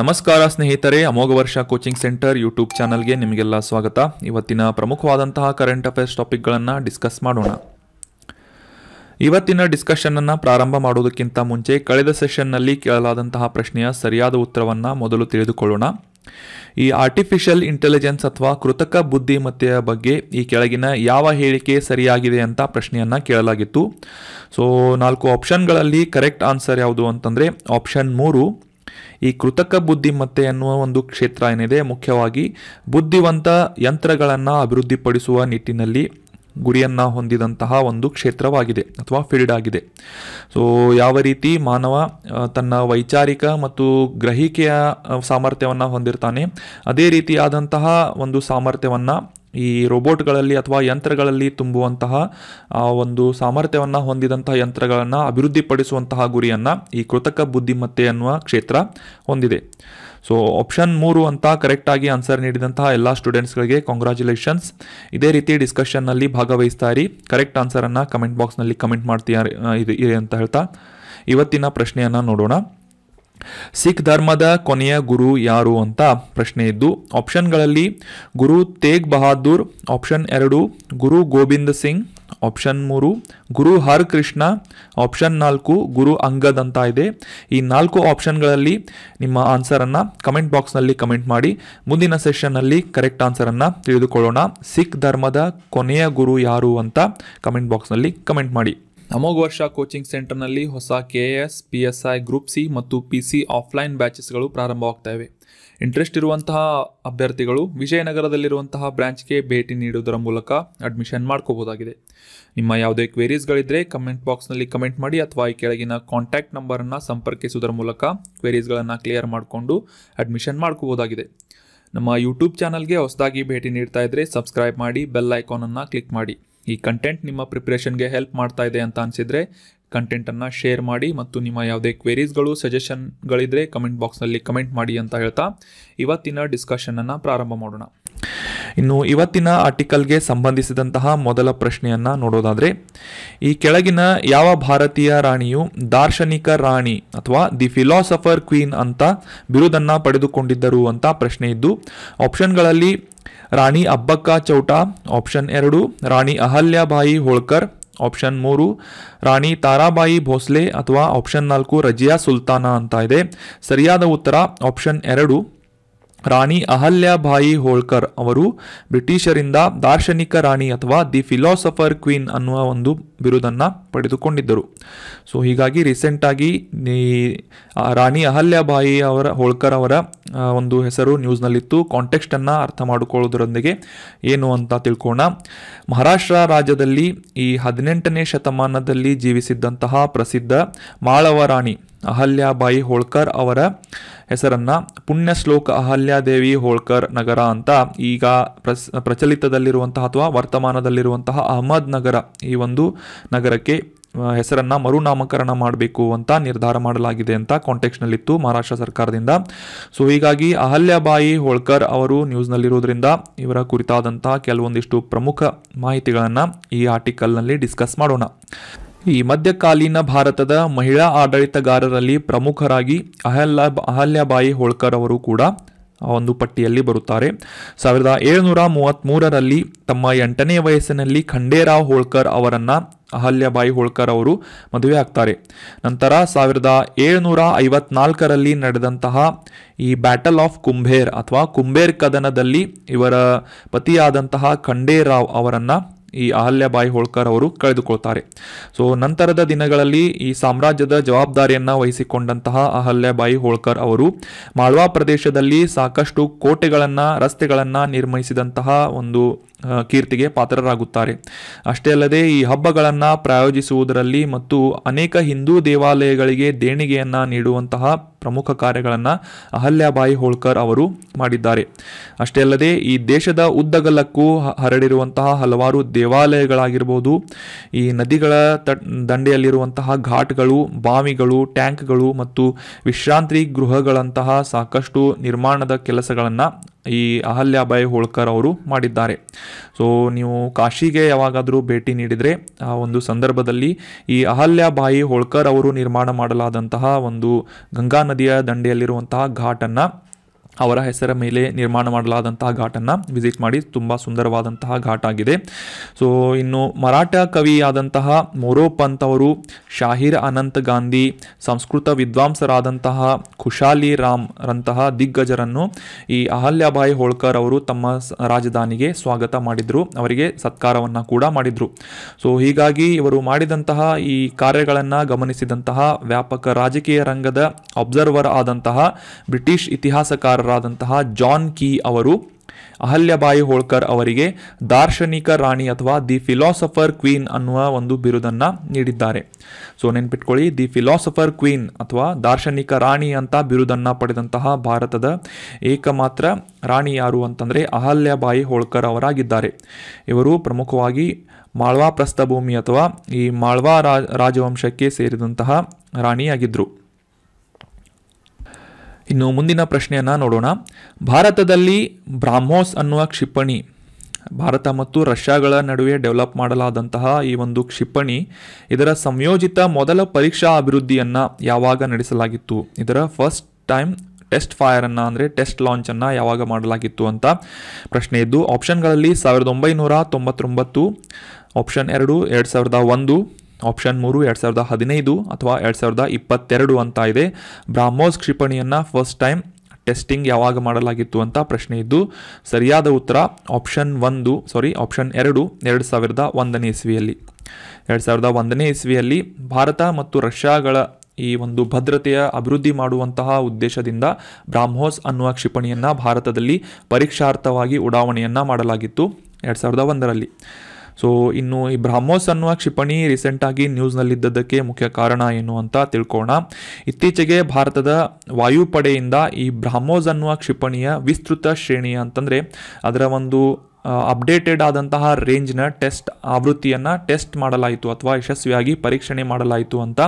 ನಮಸ್ಕಾರ ಸ್ನೇಹಿತರೆ ಅಮೋಘ ವರ್ಷ ಕೋಚಿಂಗ್ ಸೆಂಟರ್ ಯೂಟ್ಯೂಬ್ ಚಾನಲ್ಗೆ ನಿಮಗೆಲ್ಲ ಸ್ವಾಗತ ಇವತ್ತಿನ ಪ್ರಮುಖವಾದಂತಹ ಕರೆಂಟ್ ಅಫೇರ್ಸ್ ಟಾಪಿಕ್ಗಳನ್ನು ಡಿಸ್ಕಸ್ ಮಾಡೋಣ ಇವತ್ತಿನ ಡಿಸ್ಕಷನನ್ನು ಪ್ರಾರಂಭ ಮಾಡುವುದಕ್ಕಿಂತ ಮುಂಚೆ ಕಳೆದ ಸೆಷನ್ನಲ್ಲಿ ಕೇಳಲಾದಂತಹ ಪ್ರಶ್ನೆಯ ಸರಿಯಾದ ಉತ್ತರವನ್ನು ಮೊದಲು ತಿಳಿದುಕೊಳ್ಳೋಣ ಈ ಆರ್ಟಿಫಿಷಿಯಲ್ ಇಂಟೆಲಿಜೆನ್ಸ್ ಅಥವಾ ಕೃತಕ ಬುದ್ಧಿಮತ್ತೆಯ ಬಗ್ಗೆ ಈ ಕೆಳಗಿನ ಯಾವ ಹೇಳಿಕೆ ಸರಿಯಾಗಿದೆ ಅಂತ ಪ್ರಶ್ನೆಯನ್ನು ಕೇಳಲಾಗಿತ್ತು ಸೊ ನಾಲ್ಕು ಆಪ್ಷನ್ಗಳಲ್ಲಿ ಕರೆಕ್ಟ್ ಆನ್ಸರ್ ಯಾವುದು ಅಂತಂದರೆ ಆಪ್ಷನ್ ಮೂರು ಈ ಕೃತಕ ಬುದ್ಧಿಮತ್ತೆ ಎನ್ನುವ ಒಂದು ಕ್ಷೇತ್ರ ಏನಿದೆ ಮುಖ್ಯವಾಗಿ ಬುದ್ಧಿವಂತ ಯಂತ್ರಗಳನ್ನು ಅಭಿವೃದ್ಧಿಪಡಿಸುವ ನಿಟ್ಟಿನಲ್ಲಿ ಗುರಿಯನ್ನು ಹೊಂದಿದಂತಹ ಒಂದು ಕ್ಷೇತ್ರವಾಗಿದೆ ಅಥವಾ ಫೀಲ್ಡ್ ಆಗಿದೆ ಸೊ ಯಾವ ರೀತಿ ಮಾನವ ತನ್ನ ವೈಚಾರಿಕ ಮತ್ತು ಗ್ರಹಿಕೆಯ ಸಾಮರ್ಥ್ಯವನ್ನು ಹೊಂದಿರ್ತಾನೆ ಅದೇ ರೀತಿಯಾದಂತಹ ಒಂದು ಸಾಮರ್ಥ್ಯವನ್ನು ಈ ರೋಬೋಟ್ಗಳಲ್ಲಿ ಅಥವಾ ಯಂತ್ರಗಳಲ್ಲಿ ತುಂಬುವಂತಹ ಒಂದು ಸಾಮರ್ಥ್ಯವನ್ನು ಹೊಂದಿದಂತಹ ಯಂತ್ರಗಳನ್ನು ಅಭಿವೃದ್ಧಿಪಡಿಸುವಂತಹ ಗುರಿಯನ್ನು ಈ ಕೃತಕ ಬುದ್ಧಿಮತ್ತೆ ಅನ್ನುವ ಕ್ಷೇತ್ರ ಹೊಂದಿದೆ ಸೊ ಆಪ್ಷನ್ ಮೂರು ಅಂತ ಕರೆಕ್ಟಾಗಿ ಆನ್ಸರ್ ನೀಡಿದಂತಹ ಎಲ್ಲ ಸ್ಟೂಡೆಂಟ್ಸ್ಗಳಿಗೆ ಕಾಂಗ್ರಾಚುಲೇಷನ್ಸ್ ಇದೇ ರೀತಿ ಡಿಸ್ಕಷನ್ನಲ್ಲಿ ಭಾಗವಹಿಸ್ತಾ ಇರಿ ಕರೆಕ್ಟ್ ಆನ್ಸರನ್ನು ಕಮೆಂಟ್ ಬಾಕ್ಸ್ನಲ್ಲಿ ಕಮೆಂಟ್ ಮಾಡ್ತೀಯ ಇದು ಅಂತ ಹೇಳ್ತಾ ಇವತ್ತಿನ ಪ್ರಶ್ನೆಯನ್ನು ನೋಡೋಣ ಸಿಖ್ ಧರ್ಮದ ಕೊನೆಯ ಗುರು ಯಾರು ಅಂತ ಪ್ರಶ್ನೆ ಇದ್ದು ಆಪ್ಷನ್ಗಳಲ್ಲಿ ಗುರು ತೇಗ್ ಬಹಾದೂರ್ ಆಪ್ಷನ್ ಎರಡು ಗುರು ಗೋವಿಂದ ಸಿಂಗ್ ಆಪ್ಷನ್ ಮೂರು ಗುರು ಹರ್ ಕೃಷ್ಣ ಆಪ್ಷನ್ ನಾಲ್ಕು ಗುರು ಅಂಗದ್ ಅಂತ ಇದೆ ಈ ನಾಲ್ಕು ಆಪ್ಷನ್ಗಳಲ್ಲಿ ನಿಮ್ಮ ಆನ್ಸರನ್ನು ಕಮೆಂಟ್ ಬಾಕ್ಸ್ನಲ್ಲಿ ಕಮೆಂಟ್ ಮಾಡಿ ಮುಂದಿನ ಸೆಷನ್ನಲ್ಲಿ ಕರೆಕ್ಟ್ ಆನ್ಸರನ್ನು ತಿಳಿದುಕೊಳ್ಳೋಣ ಸಿಖ್ ಧರ್ಮದ ಕೊನೆಯ ಗುರು ಯಾರು ಅಂತ ಕಮೆಂಟ್ ಬಾಕ್ಸ್ನಲ್ಲಿ ಕಮೆಂಟ್ ಮಾಡಿ ಅಮೋಘ ವರ್ಷ ಕೋಚಿಂಗ್ ಸೆಂಟರ್ನಲ್ಲಿ ಹೊಸ K S P S I group C ಮತ್ತು ಪಿ ಸಿ ಆಫ್ಲೈನ್ ಬ್ಯಾಚಸ್ಗಳು ಪ್ರಾರಂಭವಾಗ್ತಾಯಿವೆ ಇಂಟ್ರೆಸ್ಟ್ ಇರುವಂತಹ ಅಭ್ಯರ್ಥಿಗಳು ವಿಜಯನಗರದಲ್ಲಿರುವಂತಹ ಬ್ರಾಂಚ್ಗೆ ಭೇಟಿ ನೀಡುವುದರ ಮೂಲಕ ಅಡ್ಮಿಷನ್ ಮಾಡ್ಕೋಬೋದಾಗಿದೆ ನಿಮ್ಮ ಯಾವುದೇ ಕ್ವೇರೀಸ್ಗಳಿದ್ದರೆ ಕಮೆಂಟ್ ಬಾಕ್ಸ್ನಲ್ಲಿ ಕಮೆಂಟ್ ಮಾಡಿ ಅಥವಾ ಈ ಕೆಳಗಿನ ಕಾಂಟ್ಯಾಕ್ಟ್ ನಂಬರನ್ನು ಸಂಪರ್ಕಿಸುವುದರ ಮೂಲಕ ಕ್ವೇರೀಸ್ಗಳನ್ನು ಕ್ಲಿಯರ್ ಮಾಡಿಕೊಂಡು ಅಡ್ಮಿಷನ್ ಮಾಡ್ಕೋಬೋದಾಗಿದೆ ನಮ್ಮ ಯೂಟ್ಯೂಬ್ ಚಾನಲ್ಗೆ ಹೊಸದಾಗಿ ಭೇಟಿ ನೀಡ್ತಾ ಇದ್ದರೆ ಸಬ್ಸ್ಕ್ರೈಬ್ ಮಾಡಿ ಬೆಲ್ ಐಕಾನನ್ನು ಕ್ಲಿಕ್ ಮಾಡಿ ಈ ಕಂಟೆಂಟ್ ನಿಮ್ಮ ಪ್ರಿಪ್ರೇಷನ್ಗೆ ಹೆಲ್ಪ್ ಮಾಡ್ತಾ ಇದೆ ಅಂತ ಅನಿಸಿದರೆ ಕಂಟೆಂಟನ್ನು ಶೇರ್ ಮಾಡಿ ಮತ್ತು ನಿಮ್ಮ ಯಾವುದೇ ಕ್ವೇರೀಸ್ಗಳು ಸಜೆಷನ್ಗಳಿದ್ರೆ ಕಮೆಂಟ್ ಬಾಕ್ಸ್ನಲ್ಲಿ ಕಮೆಂಟ್ ಮಾಡಿ ಅಂತ ಹೇಳ್ತಾ ಇವತ್ತಿನ ಡಿಸ್ಕಷನನ್ನು ಪ್ರಾರಂಭ ಮಾಡೋಣ ಇನ್ನು ಇವತ್ತಿನ ಆರ್ಟಿಕಲ್ಗೆ ಸಂಬಂಧಿಸಿದಂತಹ ಮೊದಲ ಪ್ರಶ್ನೆಯನ್ನು ನೋಡೋದಾದರೆ ಈ ಕೆಳಗಿನ ಯಾವ ಭಾರತೀಯ ರಾಣಿಯು ದಾರ್ಶನಿಕ ರಾಣಿ ಅಥವಾ ದಿ ಫಿಲಾಸಫರ್ ಕ್ವೀನ್ ಅಂತ ಬಿರುದನ್ನು ಪಡೆದುಕೊಂಡಿದ್ದರು ಅಂತ ಪ್ರಶ್ನೆ ಇದ್ದು ಆಪ್ಷನ್ಗಳಲ್ಲಿ ರಾಣಿ ಅಬ್ಬಕ್ಕ ಚೌಟಾ ಆಪ್ಷನ್ ಎರಡು ರಾಣಿ ಅಹಲ್ಯಾಬಾಯಿ ಹೋಳ್ಕರ್ ಆಪ್ಷನ್ ಮೂರು ರಾಣಿ ತಾರಾಬಾಯಿ ಭೋಸ್ಲೆ ಅಥವಾ ಆಪ್ಷನ್ ನಾಲ್ಕು ರಜಿಯಾ ಸುಲ್ತಾನ ಅಂತ ಇದೆ ಸರಿಯಾದ ಉತ್ತರ ಆಪ್ಷನ್ ಎರಡು ರಾಣಿ ಅಹಲ್ಯಾಬಾಯಿ ಹೋಳ್ಕರ್ ಅವರು ಬ್ರಿಟಿಷರಿಂದ ದಾರ್ಶನಿಕ ರಾಣಿ ಅಥವಾ ದಿ ಫಿಲಾಸಫರ್ ಕ್ವೀನ್ ಅನ್ನುವ ಒಂದು ಬಿರುದನ್ನು ಪಡೆದುಕೊಂಡಿದ್ದರು ಸೊ ಹೀಗಾಗಿ ರೀಸೆಂಟಾಗಿ ರಾಣಿ ಅಹಲ್ಯಾಬಾಯಿ ಅವರ ಹೋಳ್ಕರ್ ಅವರ ಒಂದು ಹೆಸರು ನ್ಯೂಸ್ನಲ್ಲಿತ್ತು ಕಾಂಟೆಕ್ಸ್ಟನ್ನು ಅರ್ಥ ಮಾಡಿಕೊಳ್ಳೋದರೊಂದಿಗೆ ಏನು ಅಂತ ತಿಳ್ಕೋಣ ಮಹಾರಾಷ್ಟ್ರ ರಾಜ್ಯದಲ್ಲಿ ಈ ಹದಿನೆಂಟನೇ ಶತಮಾನದಲ್ಲಿ ಜೀವಿಸಿದ್ದಂತಹ ಪ್ರಸಿದ್ಧ ಮಾಳವ ರಾಣಿ ಅಹಲ್ಯಾಬಾಯಿ ಹೋಳ್ಕರ್ ಅವರ ಹೆಸರನ್ನು ಪುಣ್ಯ ಶ್ಲೋಕ ಅಹಲ್ಯಾದೇವಿ ಹೋಳ್ಕರ್ ನಗರ ಅಂತ ಈಗ ಪ್ರಸ್ ಪ್ರಚಲಿತದಲ್ಲಿರುವಂತಹ ಅಥವಾ ವರ್ತಮಾನದಲ್ಲಿರುವಂತಹ ಅಹಮದ್ ನಗರ ಈ ಒಂದು ನಗರಕ್ಕೆ ಹೆಸರನ್ನು ಮರುನಾಮಕರಣ ಮಾಡಬೇಕು ಅಂತ ನಿರ್ಧಾರ ಮಾಡಲಾಗಿದೆ ಅಂತ ಕಾಂಟೆಕ್ಸ್ನಲ್ಲಿತ್ತು ಮಹಾರಾಷ್ಟ್ರ ಸರ್ಕಾರದಿಂದ ಸೊ ಹೀಗಾಗಿ ಅಹಲ್ಯಾಬಾಯಿ ಹೋಳ್ಕರ್ ಅವರು ನ್ಯೂಸ್ನಲ್ಲಿರೋದ್ರಿಂದ ಇವರ ಕುರಿತಾದಂತಹ ಕೆಲವೊಂದಿಷ್ಟು ಪ್ರಮುಖ ಮಾಹಿತಿಗಳನ್ನು ಈ ಆರ್ಟಿಕಲ್ನಲ್ಲಿ ಡಿಸ್ಕಸ್ ಮಾಡೋಣ ಈ ಮಧ್ಯಕಾಲೀನ ಭಾರತದ ಮಹಿಳಾ ಆಡಳಿತಗಾರರಲ್ಲಿ ಪ್ರಮುಖರಾಗಿ ಅಹಲ್ಯ ಅಹಲ್ಯಾಬಾಯಿ ಹೋಳ್ಕರ್ ಅವರು ಕೂಡ ಒಂದು ಪಟ್ಟಿಯಲ್ಲಿ ಬರುತ್ತಾರೆ ಸಾವಿರದ ಏಳುನೂರ ಮೂವತ್ತ್ಮೂರರಲ್ಲಿ ತಮ್ಮ ಎಂಟನೇ ವಯಸ್ಸಿನಲ್ಲಿ ಖಂಡೇರಾವ್ ಹೋಳ್ಕರ್ ಅವರನ್ನು ಅಹಲ್ಯಾಬಾಯಿ ಹೋಳ್ಕರ್ ಅವರು ಮದುವೆ ಆಗ್ತಾರೆ ನಂತರ ಸಾವಿರದ ಏಳುನೂರ ಐವತ್ನಾಲ್ಕರಲ್ಲಿ ನಡೆದಂತಹ ಈ ಬ್ಯಾಟಲ್ ಆಫ್ ಕುಂಭೇರ್ ಅಥವಾ ಕುಂಬೇರ್ ಕದನದಲ್ಲಿ ಇವರ ಪತಿಯಾದಂತಹ ಖಂಡೇರಾವ್ ಅವರನ್ನು ಈ ಅಹಲ್ಯಬಾಯಿ ಹೋಳ್ಕರ್ ಅವರು ಕಳೆದುಕೊಳ್ತಾರೆ ಸೊ ನಂತರದ ದಿನಗಳಲ್ಲಿ ಈ ಸಾಮ್ರಾಜ್ಯದ ಜವಾಬ್ದಾರಿಯನ್ನು ವಹಿಸಿಕೊಂಡಂತಹ ಅಹಲ್ಯಬಾಯಿ ಹೋಳ್ಕರ್ ಅವರು ಮಾಳ್ವಾ ಪ್ರದೇಶದಲ್ಲಿ ಸಾಕಷ್ಟು ಕೋಟೆಗಳನ್ನು ರಸ್ತೆಗಳನ್ನು ನಿರ್ಮಿಸಿದಂತಹ ಒಂದು ಕೀರ್ತಿಗೆ ಪಾತ್ರರಾಗುತ್ತಾರೆ ಅಷ್ಟೇ ಅಲ್ಲದೆ ಈ ಹಬ್ಬಗಳನ್ನು ಪ್ರಾಯೋಜಿಸುವುದರಲ್ಲಿ ಮತ್ತು ಅನೇಕ ಹಿಂದೂ ದೇವಾಲಯಗಳಿಗೆ ದೇಣಿಗೆಯನ್ನು ನೀಡುವಂತಹ ಪ್ರಮುಖ ಕಾರ್ಯಗಳನ್ನು ಅಹಲ್ಯಬಾಯಿ ಹೋಳ್ಕರ್ ಅವರು ಮಾಡಿದ್ದಾರೆ ಅಷ್ಟೇ ಅಲ್ಲದೆ ಈ ದೇಶದ ಉದ್ದಗಲಕ್ಕೂ ಹರಡಿರುವಂತಹ ಹಲವಾರು ದೇವ ದೇವಾಲಯಗಳಾಗಿರ್ಬೋದು ಈ ನದಿಗಳ ತ ದಂಡೆಯಲ್ಲಿರುವಂತಹ ಘಾಟ್ಗಳು ಬಾವಿಗಳು ಟ್ಯಾಂಕ್ಗಳು ಮತ್ತು ವಿಶ್ರಾಂತಿ ಗೃಹಗಳಂತಹ ಸಾಕಷ್ಟು ನಿರ್ಮಾಣದ ಕೆಲಸಗಳನ್ನು ಈ ಅಹಲ್ಯಾಬಾಯಿ ಹೋಳ್ಕರ್ ಅವರು ಮಾಡಿದ್ದಾರೆ ಸೊ ನೀವು ಕಾಶಿಗೆ ಯಾವಾಗಾದರೂ ಭೇಟಿ ನೀಡಿದರೆ ಆ ಒಂದು ಸಂದರ್ಭದಲ್ಲಿ ಈ ಅಹಲ್ಯಾಬಾಯಿ ಹೋಳ್ಕರ್ ಅವರು ನಿರ್ಮಾಣ ಮಾಡಲಾದಂತಹ ಒಂದು ಗಂಗಾ ನದಿಯ ದಂಡೆಯಲ್ಲಿರುವಂತಹ ಘಾಟನ್ನು ಅವರ ಹೆಸರ ಮೇಲೆ ನಿರ್ಮಾಣ ಮಾಡಲಾದಂತಹ ಘಾಟನ್ನು ವಿಸಿಟ್ ಮಾಡಿ ತುಂಬ ಸುಂದರವಾದಂತಹ ಘಾಟ್ ಆಗಿದೆ ಸೊ ಇನ್ನು ಮರಾಠ ಕವಿಯಾದಂತಹ ಮೊರೋ ಪಂತ್ ಅವರು ಶಾಹಿರ್ ಅನಂತ್ ಗಾಂಧಿ ಸಂಸ್ಕೃತ ವಿದ್ವಾಂಸರಾದಂತಹ ಖುಷಾಲಿ ರಾಮ್ ದಿಗ್ಗಜರನ್ನು ಈ ಅಹಲ್ಯಾಬಾಯಿ ಹೋಳ್ಕರ್ ಅವರು ತಮ್ಮ ರಾಜಧಾನಿಗೆ ಸ್ವಾಗತ ಮಾಡಿದರು ಅವರಿಗೆ ಸತ್ಕಾರವನ್ನು ಕೂಡ ಮಾಡಿದರು ಸೊ ಹೀಗಾಗಿ ಇವರು ಮಾಡಿದಂತಹ ಈ ಕಾರ್ಯಗಳನ್ನು ಗಮನಿಸಿದಂತಹ ವ್ಯಾಪಕ ರಾಜಕೀಯ ರಂಗದ ಅಬ್ಸರ್ವರ್ ಆದಂತಹ ಬ್ರಿಟಿಷ್ ಇತಿಹಾಸಕಾರ ಹೋಳ್ಕರ್ರಾದಂತಹ ಜಾನ್ ಕೀ ಅವರು ಅಹಲ್ಯಬಾಯಿ ಹೋಳ್ಕರ್ ಅವರಿಗೆ ದಾರ್ಶನಿಕ ರಾಣಿ ಅಥವಾ ದಿ ಫಿಲಾಸಫರ್ ಕ್ವೀನ್ ಅನ್ನುವ ಒಂದು ಬಿರುದನ್ನು ನೀಡಿದ್ದಾರೆ ಸೊ ನೆನ್ಪಿಟ್ಕೊಳ್ಳಿ ದಿ ಫಿಲಾಸಫರ್ ಕ್ವೀನ್ ಅಥವಾ ದಾರ್ಶನಿಕ ರಾಣಿ ಅಂತ ಬಿರುದನ್ನು ಪಡೆದಂತಹ ಭಾರತದ ಏಕಮಾತ್ರ ರಾಣಿ ಯಾರು ಅಂತಂದರೆ ಅಹಲ್ಯಬಾಯಿ ಹೋಳ್ಕರ್ ಅವರಾಗಿದ್ದಾರೆ ಇವರು ಪ್ರಮುಖವಾಗಿ ಮಾಳ್ವಾ ಪ್ರಸ್ಥಭೂಮಿ ಅಥವಾ ಈ ಮಾಳ್ವಾ ರಾಜವಂಶಕ್ಕೆ ಸೇರಿದಂತಹ ರಾಣಿಯಾಗಿದ್ದರು ಇನ್ನು ಮುಂದಿನ ಪ್ರಶ್ನೆಯನ್ನು ನೋಡೋಣ ಭಾರತದಲ್ಲಿ ಬ್ರಾಹ್ಮೋಸ್ ಅನ್ನುವ ಕ್ಷಿಪಣಿ ಭಾರತ ಮತ್ತು ರಷ್ಯಾಗಳ ನಡುವೆ ಡೆವಲಪ್ ಮಾಡಲಾದಂತಹ ಈ ಒಂದು ಕ್ಷಿಪಣಿ ಇದರ ಸಂಯೋಜಿತ ಮೊದಲ ಪರೀಕ್ಷಾ ಅಭಿವೃದ್ಧಿಯನ್ನು ಯಾವಾಗ ನಡೆಸಲಾಗಿತ್ತು ಇದರ ಫಸ್ಟ್ ಟೈಮ್ ಟೆಸ್ಟ್ ಫೈರನ್ನು ಅಂದರೆ ಟೆಸ್ಟ್ ಲಾಂಚನ್ನು ಯಾವಾಗ ಮಾಡಲಾಗಿತ್ತು ಅಂತ ಪ್ರಶ್ನೆ ಇದ್ದು ಆಪ್ಷನ್ಗಳಲ್ಲಿ ಸಾವಿರದ ಒಂಬೈನೂರ ತೊಂಬತ್ತೊಂಬತ್ತು ಆಪ್ಷನ್ ಎರಡು ಎರಡು ಸಾವಿರದ ಒಂದು ಆಪ್ಷನ್ ಮೂರು ಎರಡು ಸಾವಿರದ ಹದಿನೈದು ಅಥವಾ ಎರಡು ಸಾವಿರದ ಇಪ್ಪತ್ತೆರಡು ಅಂತ ಇದೆ ಬ್ರಾಹ್ಮೋಸ್ ಕ್ಷಿಪಣಿಯನ್ನು ಫಸ್ಟ್ ಟೈಮ್ ಟೆಸ್ಟಿಂಗ್ ಯಾವಾಗ ಮಾಡಲಾಗಿತ್ತು ಅಂತ ಪ್ರಶ್ನೆ ಇದ್ದು ಸರಿಯಾದ ಉತ್ತರ ಆಪ್ಷನ್ ಒಂದು ಸಾರಿ ಆಪ್ಷನ್ ಎರಡು ಎರಡು ಸಾವಿರದ ಒಂದನೇ ಇಸ್ವಿಯಲ್ಲಿ ಎರಡು ಸಾವಿರದ ಒಂದನೇ ಇಸ್ವಿಯಲ್ಲಿ ಭಾರತ ಮತ್ತು ರಷ್ಯಾಗಳ ಈ ಒಂದು ಭದ್ರತೆಯ ಅಭಿವೃದ್ಧಿ ಮಾಡುವಂತಹ ಉದ್ದೇಶದಿಂದ ಬ್ರಾಹ್ಮೋಸ್ ಅನ್ನುವ ಕ್ಷಿಪಣಿಯನ್ನು ಭಾರತದಲ್ಲಿ ಪರೀಕ್ಷಾರ್ಥವಾಗಿ ಉಡಾವಣೆಯನ್ನು ಮಾಡಲಾಗಿತ್ತು ಎರಡು ಸಾವಿರದ ಒಂದರಲ್ಲಿ ಸೊ ಇನ್ನು ಈ ಬ್ರಹ್ಮೋಸ್ ಅನ್ನುವ ಕ್ಷಿಪಣಿ ರೀಸೆಂಟಾಗಿ ನ್ಯೂಸ್ನಲ್ಲಿದ್ದದಕ್ಕೆ ಮುಖ್ಯ ಕಾರಣ ಏನು ಅಂತ ತಿಳ್ಕೋಣ ಇತ್ತೀಚೆಗೆ ಭಾರತದ ವಾಯುಪಡೆಯಿಂದ ಈ ಬ್ರಹ್ಮೋಸ್ ಅನ್ನುವ ಕ್ಷಿಪಣಿಯ ವಿಸ್ತೃತ ಶ್ರೇಣಿಯ ಅಂತಂದರೆ ಅದರ ಒಂದು ಅಪ್ಡೇಟೆಡ್ ಆದಂತಹ ರೇಂಜ್ನ ಟೆಸ್ಟ್ ಆವೃತ್ತಿಯನ್ನು ಟೆಸ್ಟ್ ಮಾಡಲಾಯಿತು ಅಥವಾ ಯಶಸ್ವಿಯಾಗಿ ಪರೀಕ್ಷಣೆ ಮಾಡಲಾಯಿತು ಅಂತ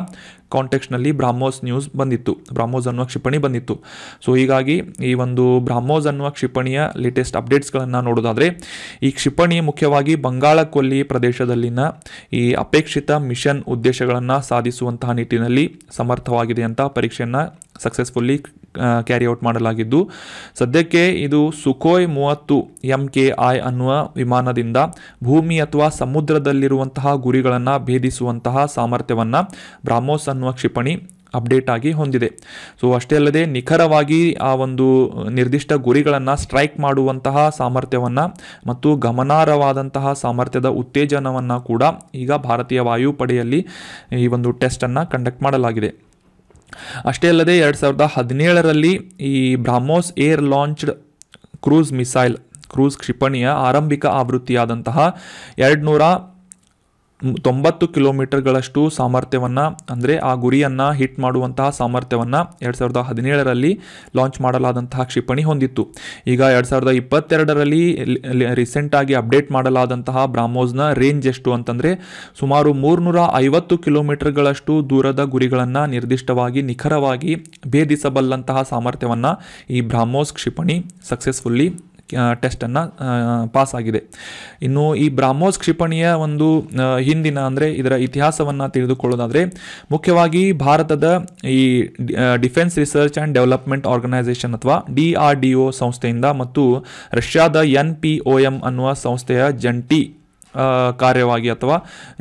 ಕಾಂಟೆಕ್ಸ್ಟ್ನಲ್ಲಿ ಬ್ರಾಹ್ಮೋಸ್ ನ್ಯೂಸ್ ಬಂದಿತ್ತು ಬ್ರಾಹ್ಮೋಸ್ ಅನ್ನುವ ಕ್ಷಿಪಣಿ ಬಂದಿತ್ತು ಸೊ ಹೀಗಾಗಿ ಈ ಒಂದು ಬ್ರಾಹ್ಮೋಸ್ ಅನ್ನುವ ಕ್ಷಿಪಣಿಯ ಲೇಟೆಸ್ಟ್ ಅಪ್ಡೇಟ್ಸ್ಗಳನ್ನು ನೋಡೋದಾದರೆ ಈ ಕ್ಷಿಪಣಿ ಮುಖ್ಯವಾಗಿ ಬಂಗಾಳ ಕೊಲ್ಲಿ ಪ್ರದೇಶದಲ್ಲಿನ ಈ ಅಪೇಕ್ಷಿತ ಮಿಷನ್ ಉದ್ದೇಶಗಳನ್ನು ಸಾಧಿಸುವಂತಹ ನಿಟ್ಟಿನಲ್ಲಿ ಸಮರ್ಥವಾಗಿದೆ ಅಂತ ಪರೀಕ್ಷೆಯನ್ನು ಸಕ್ಸಸ್ಫುಲ್ಲಿ ಕ್ಯಾರಿ ಔಟ್ ಮಾಡಲಾಗಿದ್ದು ಸದ್ಯಕ್ಕೆ ಇದು ಸುಖೋಯ್ ಮೂವತ್ತು ಎಂ ಕೆ ಐ ಅನ್ನುವ ವಿಮಾನದಿಂದ ಭೂಮಿ ಅಥವಾ ಸಮುದ್ರದಲ್ಲಿರುವಂತಹ ಗುರಿಗಳನ್ನು ಭೇದಿಸುವಂತಹ ಸಾಮರ್ಥ್ಯವನ್ನು ಬ್ರಾಹ್ಮೋಸ್ ಅನ್ನುವ ಕ್ಷಿಪಣಿ ಅಪ್ಡೇಟ್ ಆಗಿ ಹೊಂದಿದೆ ಸೊ ಅಷ್ಟೇ ಅಲ್ಲದೆ ನಿಖರವಾಗಿ ಆ ಒಂದು ನಿರ್ದಿಷ್ಟ ಗುರಿಗಳನ್ನು ಸ್ಟ್ರೈಕ್ ಮಾಡುವಂತಹ ಸಾಮರ್ಥ್ಯವನ್ನು ಮತ್ತು ಗಮನಾರ್ಹವಾದಂತಹ ಸಾಮರ್ಥ್ಯದ ಉತ್ತೇಜನವನ್ನು ಕೂಡ ಈಗ ಭಾರತೀಯ ವಾಯುಪಡೆಯಲ್ಲಿ ಈ ಒಂದು ಟೆಸ್ಟನ್ನು ಕಂಡಕ್ಟ್ ಮಾಡಲಾಗಿದೆ ಅಷ್ಟೇ ಅಲ್ಲದೆ ಎರಡು ಸಾವಿರದ ಹದಿನೇಳರಲ್ಲಿ ಈ BrahMos air launched cruise missile cruise ಕ್ಷಿಪಣಿಯ ಆರಂಭಿಕ ಆವೃತ್ತಿಯಾದಂತಹ ಎರಡು ನೂರ ತೊಂಬತ್ತು ಕಿಲೋಮೀಟರ್ಗಳಷ್ಟು ಸಾಮರ್ಥ್ಯವನ್ನು ಅಂದರೆ ಆ ಗುರಿಯನ್ನು ಹಿಟ್ ಮಾಡುವಂತಹ ಸಾಮರ್ಥ್ಯವನ್ನು ಎರಡು ಸಾವಿರದ ಹದಿನೇಳರಲ್ಲಿ ಲಾಂಚ್ ಮಾಡಲಾದಂತಹ ಕ್ಷಿಪಣಿ ಹೊಂದಿತ್ತು ಈಗ ಎರಡು ಸಾವಿರದ ಇಪ್ಪತ್ತೆರಡರಲ್ಲಿ ರೀಸೆಂಟಾಗಿ ಅಪ್ಡೇಟ್ ಮಾಡಲಾದಂತಹ ಬ್ರಾಹ್ಮೋಸ್ನ ರೇಂಜ್ ಎಷ್ಟು ಅಂತಂದರೆ ಸುಮಾರು ಮೂರುನೂರ ಐವತ್ತು ಕಿಲೋಮೀಟರ್ಗಳಷ್ಟು ದೂರದ ಗುರಿಗಳನ್ನು ನಿರ್ದಿಷ್ಟವಾಗಿ ನಿಖರವಾಗಿ ಭೇದಿಸಬಲ್ಲಂತಹ ಸಾಮರ್ಥ್ಯವನ್ನು ಈ ಬ್ರಾಹ್ಮೋಸ್ ಕ್ಷಿಪಣಿ ಸಕ್ಸಸ್ಫುಲ್ಲಿ ಟೆಸ್ಟನ್ನು ಪಾಸ್ ಆಗಿದೆ ಇನ್ನು ಈ ಬ್ರಾಹ್ಮೋಸ್ ಕ್ಷಿಪಣಿಯ ಒಂದು ಹಿಂದಿನ ಅಂದರೆ ಇದರ ಇತಿಹಾಸವನ್ನು ತಿಳಿದುಕೊಳ್ಳೋದಾದರೆ ಮುಖ್ಯವಾಗಿ ಭಾರತದ ಈ defence research and development organisation ಅಥವಾ ಡಿ ಆರ್ ಡಿ ಒ ಸಂಸ್ಥೆಯಿಂದ ಮತ್ತು ರಷ್ಯಾದ ಎನ್ ಪಿ ಒ ಎಂ ಅನ್ನುವ ಸಂಸ್ಥೆಯ ಜಂಟಿ ಕಾರ್ಯವಾಗಿ ಅಥವಾ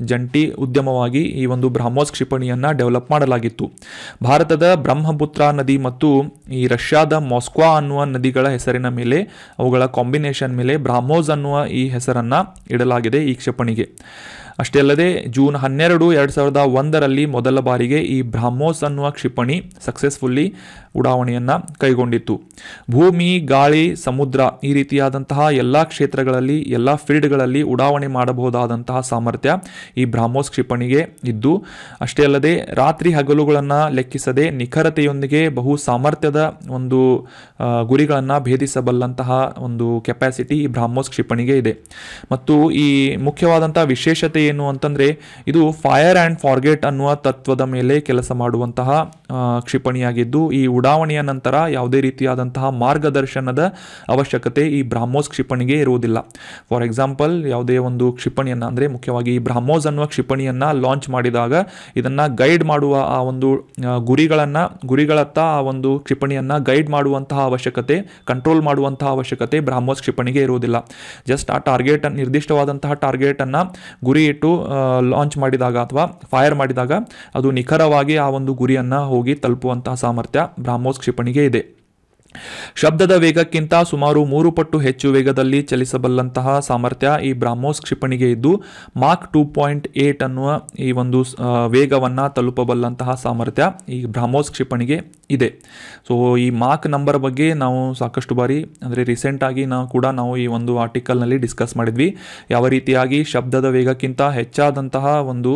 ಜಂಟಿ ಉದ್ಯಮವಾಗಿ ಈ ಒಂದು ಬ್ರಹ್ಮೋಸ್ ಕ್ಷಿಪಣಿಯನ್ನು ಡೆವಲಪ್ ಮಾಡಲಾಗಿತ್ತು ಭಾರತದ ಬ್ರಹ್ಮಪುತ್ರ ನದಿ ಮತ್ತು ಈ ರಷ್ಯಾದ ಮಾಸ್ಕ್ವಾ ಅನ್ನುವ ನದಿಗಳ ಹೆಸರಿನ ಮೇಲೆ ಅವುಗಳ ಕಾಂಬಿನೇಷನ್ ಮೇಲೆ ಬ್ರಹ್ಮೋಸ್ ಅನ್ನುವ ಈ ಹೆಸರನ್ನು ಇಡಲಾಗಿದೆ ಈ ಕ್ಷಿಪಣಿಗೆ ಅಷ್ಟೇ ಅಲ್ಲದೆ ಜೂನ್ ಹನ್ನೆರಡು ಎರಡು ಸಾವಿರದ ಒಂದರಲ್ಲಿ ಮೊದಲ ಬಾರಿಗೆ ಈ ಬ್ರಹ್ಮೋಸ್ ಅನ್ನುವ ಕ್ಷಿಪಣಿ ಸಕ್ಸಸ್ಫುಲ್ಲಿ ಉಡಾವಣೆಯನ್ನು ಕೈಗೊಂಡಿತ್ತು ಭೂಮಿ ಗಾಳಿ ಸಮುದ್ರ ಈ ರೀತಿಯಾದಂತಹ ಎಲ್ಲ ಕ್ಷೇತ್ರಗಳಲ್ಲಿ ಎಲ್ಲ ಫೀಲ್ಡ್ಗಳಲ್ಲಿ ಉಡಾವಣೆ ಮಾಡಬಹುದಾದಂತಹ ಸಾಮರ್ಥ್ಯ ಈ ಬ್ರಾಹ್ಮೋಸ್ ಕ್ಷಿಪಣಿಗೆ ಇದ್ದು ಅಷ್ಟೇ ಅಲ್ಲದೆ ರಾತ್ರಿ ಹಗಲುಗಳನ್ನು ಲೆಕ್ಕಿಸದೆ ನಿಖರತೆಯೊಂದಿಗೆ ಬಹು ಸಾಮರ್ಥ್ಯದ ಒಂದು ಗುರಿಗಳನ್ನು ಭೇದಿಸಬಲ್ಲಂತಹ ಒಂದು ಕೆಪಾಸಿಟಿ ಈ ಬ್ರಾಹ್ಮೋಸ್ ಕ್ಷಿಪಣಿಗೆ ಇದೆ ಮತ್ತು ಈ ಮುಖ್ಯವಾದಂತಹ ವಿಶೇಷತೆ ಏನು ಅಂತಂದರೆ ಇದು ಫೈರ್ ಆ್ಯಂಡ್ ಫಾರ್ಗೆಟ್ ಅನ್ನುವ ತತ್ವದ ಮೇಲೆ ಕೆಲಸ ಮಾಡುವಂತಹ ಕ್ಷಿಪಣಿಯಾಗಿದ್ದು ಈ ಉಡ ಉಡಾವಣೆಯ ನಂತರ ಯಾವುದೇ ರೀತಿಯಾದಂತಹ ಮಾರ್ಗದರ್ಶನದ ಅವಶ್ಯಕತೆ ಈ ಬ್ರಾಹ್ಮೋಸ್ ಕ್ಷಿಪಣಿಗೆ ಇರುವುದಿಲ್ಲ ಫಾರ್ ಎಕ್ಸಾಂಪಲ್ ಯಾವುದೇ ಒಂದು ಕ್ಷಿಪಣಿಯನ್ನು ಅಂದರೆ ಮುಖ್ಯವಾಗಿ ಈ ಬ್ರಾಹ್ಮೋಸ್ ಅನ್ನುವ ಕ್ಷಿಪಣಿಯನ್ನು ಲಾಂಚ್ ಮಾಡಿದಾಗ ಇದನ್ನು ಗೈಡ್ ಮಾಡುವ ಆ ಒಂದು ಗುರಿಗಳನ್ನು ಗುರಿಗಳತ್ತ ಆ ಒಂದು ಕ್ಷಿಪಣಿಯನ್ನು ಗೈಡ್ ಮಾಡುವಂತಹ ಅವಶ್ಯಕತೆ ಕಂಟ್ರೋಲ್ ಮಾಡುವಂತಹ ಅವಶ್ಯಕತೆ ಬ್ರಾಹ್ಮೋಸ್ ಕ್ಷಿಪಣಿಗೆ ಇರುವುದಿಲ್ಲ ಜಸ್ಟ್ ಆ ಟಾರ್ಗೆಟ್ ನಿರ್ದಿಷ್ಟವಾದಂತಹ ಟಾರ್ಗೆಟನ್ನು ಗುರಿ ಇಟ್ಟು ಲಾಂಚ್ ಮಾಡಿದಾಗ ಅಥವಾ ಫೈರ್ ಮಾಡಿದಾಗ ಅದು ನಿಖರವಾಗಿ ಆ ಒಂದು ಗುರಿಯನ್ನು ಹೋಗಿ ತಲುಪುವಂತಹ ಸಾಮರ್ಥ್ಯ ಮೋಸ್ ಕ್ಷಿಪಣಿಗೆ ಇದೆ ಶಬ್ದದ ವೇಗಕ್ಕಿಂತ ಸುಮಾರು ಮೂರು ಪಟ್ಟು ಹೆಚ್ಚು ವೇಗದಲ್ಲಿ ಚಲಿಸಬಲ್ಲಂತಹ ಸಾಮರ್ಥ್ಯ ಈ ಬ್ರಾಹ್ಮೋಸ್ ಕ್ಷಿಪಣಿಗೆ ಇದ್ದು ಮಾರ್ಕ್ ಟೂ ಪಾಯಿಂಟ್ ಏಟ್ ಅನ್ನುವ ಈ ಒಂದು ವೇಗವನ್ನು ತಲುಪಬಲ್ಲಂತಹ ಸಾಮರ್ಥ್ಯ ಈ ಬ್ರಾಹ್ಮೋಸ್ ಕ್ಷಿಪಣಿಗೆ ಇದೆ ಸೊ ಈ ಮಾರ್ಕ್ ನಂಬರ್ ಬಗ್ಗೆ ನಾವು ಸಾಕಷ್ಟು ಬಾರಿ ಅಂದರೆ ರೀಸೆಂಟಾಗಿ ನಾವು ಕೂಡ ನಾವು ಈ ಒಂದು ಆರ್ಟಿಕಲ್ನಲ್ಲಿ ಡಿಸ್ಕಸ್ ಮಾಡಿದ್ವಿ ಯಾವ ರೀತಿಯಾಗಿ ಶಬ್ದದ ವೇಗಕ್ಕಿಂತ ಹೆಚ್ಚಾದಂತಹ ಒಂದು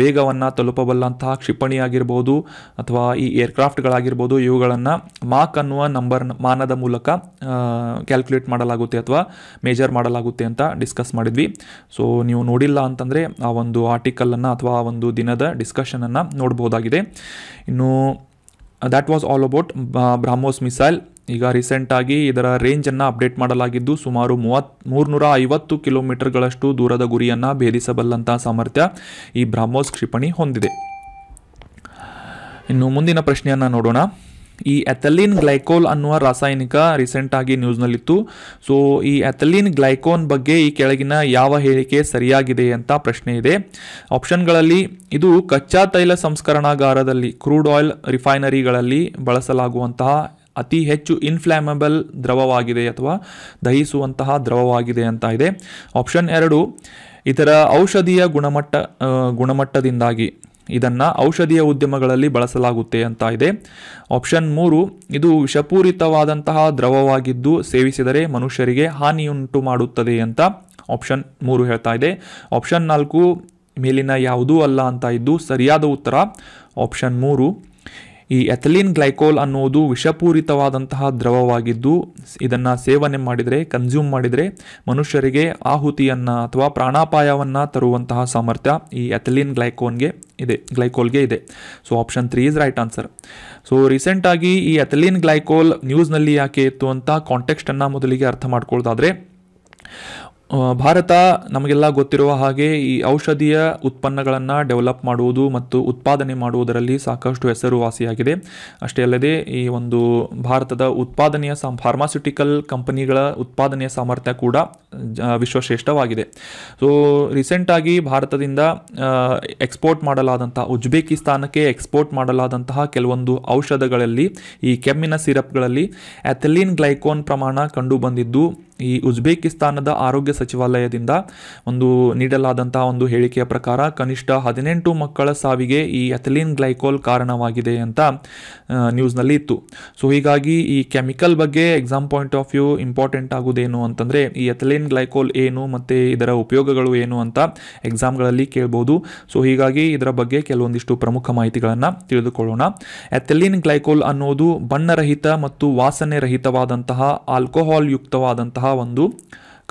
ವೇಗವನ್ನು ತಲುಪಬಲ್ಲಂತಹ ಕ್ಷಿಪಣಿ ಆಗಿರ್ಬೋದು ಅಥವಾ ಈ ಏರ್ಕ್ರಾಫ್ಟ್ಗಳಾಗಿರ್ಬೋದು ಇವುಗಳನ್ನು ಮಾಕ್ ಅನ್ನುವ ನಂಬರ್ ಮಾನದ ಮೂಲಕ ಕ್ಯಾಲ್ಕುಲೇಟ್ ಮಾಡಲಾಗುತ್ತೆ ಅಥವಾ ಮೇಜರ್ ಮಾಡಲಾಗುತ್ತೆ ಅಂತ ಡಿಸ್ಕಸ್ ಮಾಡಿದ್ವಿ ಸೊ ನೀವು ನೋಡಿಲ್ಲ ಅಂತಂದರೆ ಆ ಒಂದು ಆರ್ಟಿಕಲನ್ನು ಅಥವಾ ಆ ಒಂದು ದಿನದ ಡಿಸ್ಕಷನನ್ನು ನೋಡ್ಬೋದಾಗಿದೆ ಇನ್ನು that was all about BrahMos missile ಈಗ ರೀಸೆಂಟಾಗಿ ಇದರ ರೇಂಜನ್ನು ಅಪ್ಡೇಟ್ ಮಾಡಲಾಗಿದ್ದು ಸುಮಾರು ಮೂವತ್ ಮೂರ್ನೂರ ಐವತ್ತು ಕಿಲೋಮೀಟರ್ಗಳಷ್ಟು ದೂರದ ಗುರಿಯನ್ನು ಭೇದಿಸಬಲ್ಲಂತಹ ಸಾಮರ್ಥ್ಯ ಈ ಬ್ರಾಹ್ಮೋಸ್ ಕ್ಷಿಪಣಿ ಹೊಂದಿದೆ ಇನ್ನು ಮುಂದಿನ ಪ್ರಶ್ನೆಯನ್ನು ನೋಡೋಣ ಈ ಎಥಲೀನ್ ಗ್ಲೈಕೋಲ್ ಅನ್ನುವ ರಾಸಾಯನಿಕ ರೀಸೆಂಟ್ ಆಗಿ ನ್ಯೂಸ್ನಲ್ಲಿತ್ತು ಸೊ ಈ ಎಥಲಿನ್ ಗ್ಲೈಕೋನ್ ಬಗ್ಗೆ ಈ ಕೆಳಗಿನ ಯಾವ ಹೇಳಿಕೆ ಸರಿಯಾಗಿದೆ ಅಂತ ಪ್ರಶ್ನೆ ಇದೆ ಆಪ್ಷನ್ಗಳಲ್ಲಿ ಇದು ಕಚ್ಚಾ ತೈಲ ಸಂಸ್ಕರಣಾಗಾರದಲ್ಲಿ ಕ್ರೂಡ್ ಆಯಿಲ್ ರಿಫೈನರಿಗಳಲ್ಲಿ ಬಳಸಲಾಗುವಂತಹ ಅತಿ ಹೆಚ್ಚು ಇನ್ಫ್ಲಾಮಬಲ್ ದ್ರವವಾಗಿದೆ ಅಥವಾ ದಹಿಸುವಂತಹ ದ್ರವವಾಗಿದೆ ಅಂತ ಇದೆ ಆಪ್ಷನ್ ಎರಡು ಇದರ ಔಷಧೀಯ ಗುಣಮಟ್ಟ ಗುಣಮಟ್ಟದಿಂದಾಗಿ ಇದನ್ನು ಔಷಧೀಯ ಉದ್ಯಮಗಳಲ್ಲಿ ಬಳಸಲಾಗುತ್ತೆ ಅಂತ ಇದೆ ಆಪ್ಷನ್ ಮೂರು ಇದು ವಿಷಪೂರಿತವಾದಂತಹ ದ್ರವವಾಗಿದ್ದು ಸೇವಿಸಿದರೆ ಮನುಷ್ಯರಿಗೆ ಹಾನಿಯುಂಟು ಮಾಡುತ್ತದೆ ಅಂತ ಆಪ್ಷನ್ ಮೂರು ಹೇಳ್ತಾ ಇದೆ ಆಪ್ಷನ್ ನಾಲ್ಕು ಮೇಲಿನ ಯಾವುದೂ ಅಲ್ಲ ಅಂತ ಇದ್ದು ಸರಿಯಾದ ಉತ್ತರ ಆಪ್ಷನ್ ಮೂರು ಈ ಎಥಲೀನ್ ಗ್ಲೈಕೋಲ್ ಅನ್ನೋದು ವಿಷಪೂರಿತವಾದಂತಹ ದ್ರವವಾಗಿದ್ದು ಇದನ್ನು ಸೇವನೆ ಮಾಡಿದರೆ ಕನ್ಸ್ಯೂಮ್ ಮಾಡಿದರೆ ಮನುಷ್ಯರಿಗೆ ಆಹುತಿಯನ್ನು ಅಥವಾ ಪ್ರಾಣಾಪಾಯವನ್ನು ತರುವಂತಹ ಸಾಮರ್ಥ್ಯ ಈ ಎಥಲೀನ್ ಗ್ಲೈಕೋನ್ಗೆ ಇದೆ ಗ್ಲೈಕೋಲ್ಗೆ ಇದೆ so option three is right answer so ರೀಸೆಂಟಾಗಿ ಈ ಎಥಲೀನ್ ಗ್ಲೈಕೋಲ್ ನ್ಯೂಸ್ನಲ್ಲಿ ಯಾಕೆ ಇತ್ತು ಅಂತ ಕಾಂಟೆಕ್ಸ್ಟನ್ನು ಮೊದಲಿಗೆ ಅರ್ಥ ಮಾಡ್ಕೊಳ್ಳೋದಾದರೆ ಭಾರತ ನಮಗೆಲ್ಲ ಗೊತ್ತಿರುವ ಹಾಗೆ ಈ ಔಷಧೀಯ ಉತ್ಪನ್ನಗಳನ್ನು ಡೆವಲಪ್ ಮಾಡುವುದು ಮತ್ತು ಉತ್ಪಾದನೆ ಮಾಡುವುದರಲ್ಲಿ ಸಾಕಷ್ಟು ಹೆಸರುವಾಸಿಯಾಗಿದೆ ಅಷ್ಟೇ ಅಲ್ಲದೆ ಈ ಒಂದು ಭಾರತದ ಉತ್ಪಾದನೆಯ ಸಾಮ್ ಫಾರ್ಮಾಸ್ಯೂಟಿಕಲ್ ಕಂಪನಿಗಳ ಉತ್ಪಾದನೆಯ ಸಾಮರ್ಥ್ಯ ಕೂಡ ವಿಶ್ವಶ್ರೇಷ್ಠವಾಗಿದೆ ಸೊ ರೀಸೆಂಟಾಗಿ ಭಾರತದಿಂದ ಎಕ್ಸ್ಪೋರ್ಟ್ ಮಾಡಲಾದಂತಹ ಉಜ್ಬೇಕಿಸ್ತಾನಕ್ಕೆ ಎಕ್ಸ್ಪೋರ್ಟ್ ಮಾಡಲಾದಂತಹ ಕೆಲವೊಂದು ಔಷಧಗಳಲ್ಲಿ ಈ ಕೆಮ್ಮಿನ ಸಿರಪ್ಗಳಲ್ಲಿ ಅಥಲೀನ್ ಗ್ಲೈಕೋನ್ ಪ್ರಮಾಣ ಕಂಡುಬಂದಿದ್ದು ಈ ಉಜ್ಬೇಕಿಸ್ತಾನದ ಆರೋಗ್ಯ ಸಚಿವಾಲಯದಿಂದ ಒಂದು ನೀಡಲಾದಂತಹ ಒಂದು ಹೇಳಿಕೆಯ ಪ್ರಕಾರ ಕನಿಷ್ಠ ಹದಿನೆಂಟು ಮಕ್ಕಳ ಸಾವಿಗೆ ಈ ಎಥಲೀನ್ ಗ್ಲೈಕೋಲ್ ಕಾರಣವಾಗಿದೆ ಅಂತ ನ್ಯೂಸ್ನಲ್ಲಿ ಇತ್ತು ಸೊ ಹೀಗಾಗಿ ಈ ಕೆಮಿಕಲ್ ಬಗ್ಗೆ exam point of view important ಆಗುವುದೇನು ಅಂತಂದರೆ ಈ ಎಥಲೀನ್ ಗ್ಲೈಕೋಲ್ ಏನು ಮತ್ತು ಇದರ ಉಪಯೋಗಗಳು ಏನು ಅಂತ ಎಕ್ಸಾಮ್ಗಳಲ್ಲಿ ಕೇಳ್ಬೋದು ಸೊ ಹೀಗಾಗಿ ಇದರ ಬಗ್ಗೆ ಕೆಲವೊಂದಿಷ್ಟು ಪ್ರಮುಖ ಮಾಹಿತಿಗಳನ್ನು ತಿಳಿದುಕೊಳ್ಳೋಣ ಎಥಲೀನ್ ಗ್ಲೈಕೋಲ್ ಅನ್ನೋದು ಬಣ್ಣರಹಿತ ಮತ್ತು ವಾಸನೆ ರಹಿತವಾದಂತಹ ಆಲ್ಕೋಹಾಲ್ ಯುಕ್ತವಾದಂತಹ ಒಂದು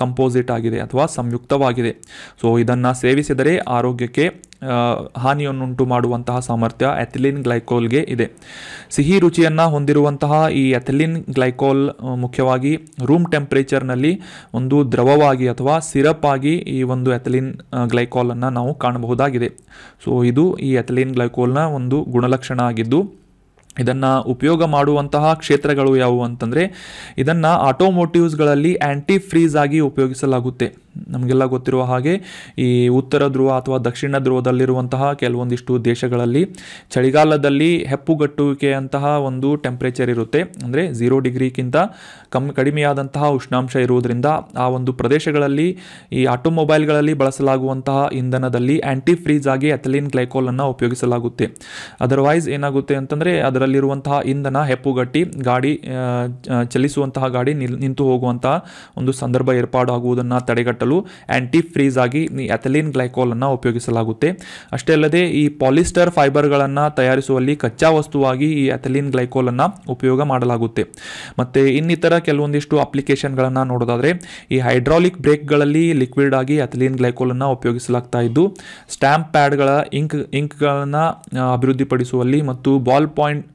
ಕಂಪೋಸಿಟ್ ಆಗಿದೆ ಅಥವಾ ಸಂಯುಕ್ತವಾಗಿದೆ ಸೊ ಇದನ್ನು ಸೇವಿಸಿದರೆ ಆರೋಗ್ಯಕ್ಕೆ ಹಾನಿಯನ್ನುಂಟು ಮಾಡುವಂತಹ ಸಾಮರ್ಥ್ಯ ಎಥಿಲಿನ್ ಗ್ಲೈಕೋಲ್ಗೆ ಇದೆ ಸಿಹಿ ರುಚಿಯನ್ನು ಹೊಂದಿರುವಂತಹ ಈ ಎಥಿಲಿನ್ ಗ್ಲೈಕೋಲ್ ಮುಖ್ಯವಾಗಿ ರೂಮ್ ಟೆಂಪ್ರೇಚರ್ನಲ್ಲಿ ಒಂದು ದ್ರವವಾಗಿ ಅಥವಾ ಸಿರಪ್ ಆಗಿ ಈ ಒಂದು ಎಥಲಿನ್ ಗ್ಲೈಕೋಲನ್ನು ನಾವು ಕಾಣಬಹುದಾಗಿದೆ ಸೊ ಇದು ಈ ಎಥಲಿನ್ ಗ್ಲೈಕೋಲ್ನ ಒಂದು ಗುಣಲಕ್ಷಣ ಆಗಿದ್ದು ಇದನ್ನು ಉಪಯೋಗ ಮಾಡುವಂತಹ ಕ್ಷೇತ್ರಗಳು ಯಾವುವು ಅಂತಂದರೆ ಇದನ್ನು ಆಟೋಮೋಟಿವ್ಸ್ಗಳಲ್ಲಿ ಆ್ಯಂಟಿ ಫ್ರೀಸ್ ಆಗಿ ಉಪಯೋಗಿಸಲಾಗುತ್ತೆ ನಮಗೆಲ್ಲ ಗೊತ್ತಿರುವ ಹಾಗೆ ಈ ಉತ್ತರ ಧ್ರುವ ಅಥವಾ ದಕ್ಷಿಣ ಧ್ರುವದಲ್ಲಿರುವಂತಹ ಕೆಲವೊಂದಿಷ್ಟು ದೇಶಗಳಲ್ಲಿ ಚಳಿಗಾಲದಲ್ಲಿ ಹೆಪ್ಪುಗಟ್ಟುವಿಕೆಯಂತಹ ಒಂದು ಟೆಂಪ್ರೇಚರ್ ಇರುತ್ತೆ ಅಂದರೆ ಝೀರೋ ಡಿಗ್ರಿಗಿಂತ ಕಮ್ ಕಡಿಮೆಯಾದಂತಹ ಉಷ್ಣಾಂಶ ಇರುವುದರಿಂದ ಆ ಒಂದು ಪ್ರದೇಶಗಳಲ್ಲಿ ಈ ಆಟೋಮೊಬೈಲ್ಗಳಲ್ಲಿ ಬಳಸಲಾಗುವಂತಹ ಇಂಧನದಲ್ಲಿ ಆ್ಯಂಟಿ ಫ್ರೀಜ್ ಆಗಿ ಅಥಲಿನ್ ಗ್ಲೈಕೋಲನ್ನು ಉಪಯೋಗಿಸಲಾಗುತ್ತೆ ಅದರ್ವೈಸ್ ಏನಾಗುತ್ತೆ ಅಂತಂದರೆ ಅದರಲ್ಲಿರುವಂತಹ ಇಂಧನ ಹೆಪ್ಪುಗಟ್ಟಿ ಗಾಡಿ ಚಲಿಸುವಂತಹ ಗಾಡಿ ನಿಲ್ ನಿಂತು ಹೋಗುವಂತಹ ಒಂದು ಸಂದರ್ಭ ಏರ್ಪಾಡಾಗುವುದನ್ನು ತಡೆಗಟ್ಟಲು ಮಾಡಲು ಆ್ಯಂಟಿ ಫ್ರೀಸ್ ಆಗಿ ಈ ಎಥಲೀನ್ ಗ್ಲೈಕೋಲನ್ನು ಉಪಯೋಗಿಸಲಾಗುತ್ತೆ ಅಷ್ಟೇ ಅಲ್ಲದೆ ಈ ಪಾಲಿಸ್ಟರ್ ಫೈಬರ್ಗಳನ್ನು ತಯಾರಿಸುವಲ್ಲಿ ಕಚ್ಚಾ ವಸ್ತುವಾಗಿ ಈ ಎಥಲೀನ್ ಗ್ಲೈಕೋಲನ್ನು ಉಪಯೋಗ ಮಾಡಲಾಗುತ್ತೆ ಮತ್ತು ಇನ್ನಿತರ ಕೆಲವೊಂದಿಷ್ಟು ಅಪ್ಲಿಕೇಶನ್ಗಳನ್ನು ನೋಡೋದಾದರೆ ಈ ಹೈಡ್ರಾಲಿಕ್ ಬ್ರೇಕ್ಗಳಲ್ಲಿ ಲಿಕ್ವಿಡ್ ಆಗಿ ಅಥಲೀನ್ ಗ್ಲೈಕೋಲನ್ನು ಉಪಯೋಗಿಸಲಾಗ್ತಾ ಇದ್ದು ಸ್ಟ್ಯಾಂಪ್ ಪ್ಯಾಡ್ಗಳ ಇಂಕ್ ಇಂಕ್ಗಳನ್ನು ಅಭಿವೃದ್ಧಿಪಡಿಸುವಲ್ಲಿ ಮತ್ತು ball point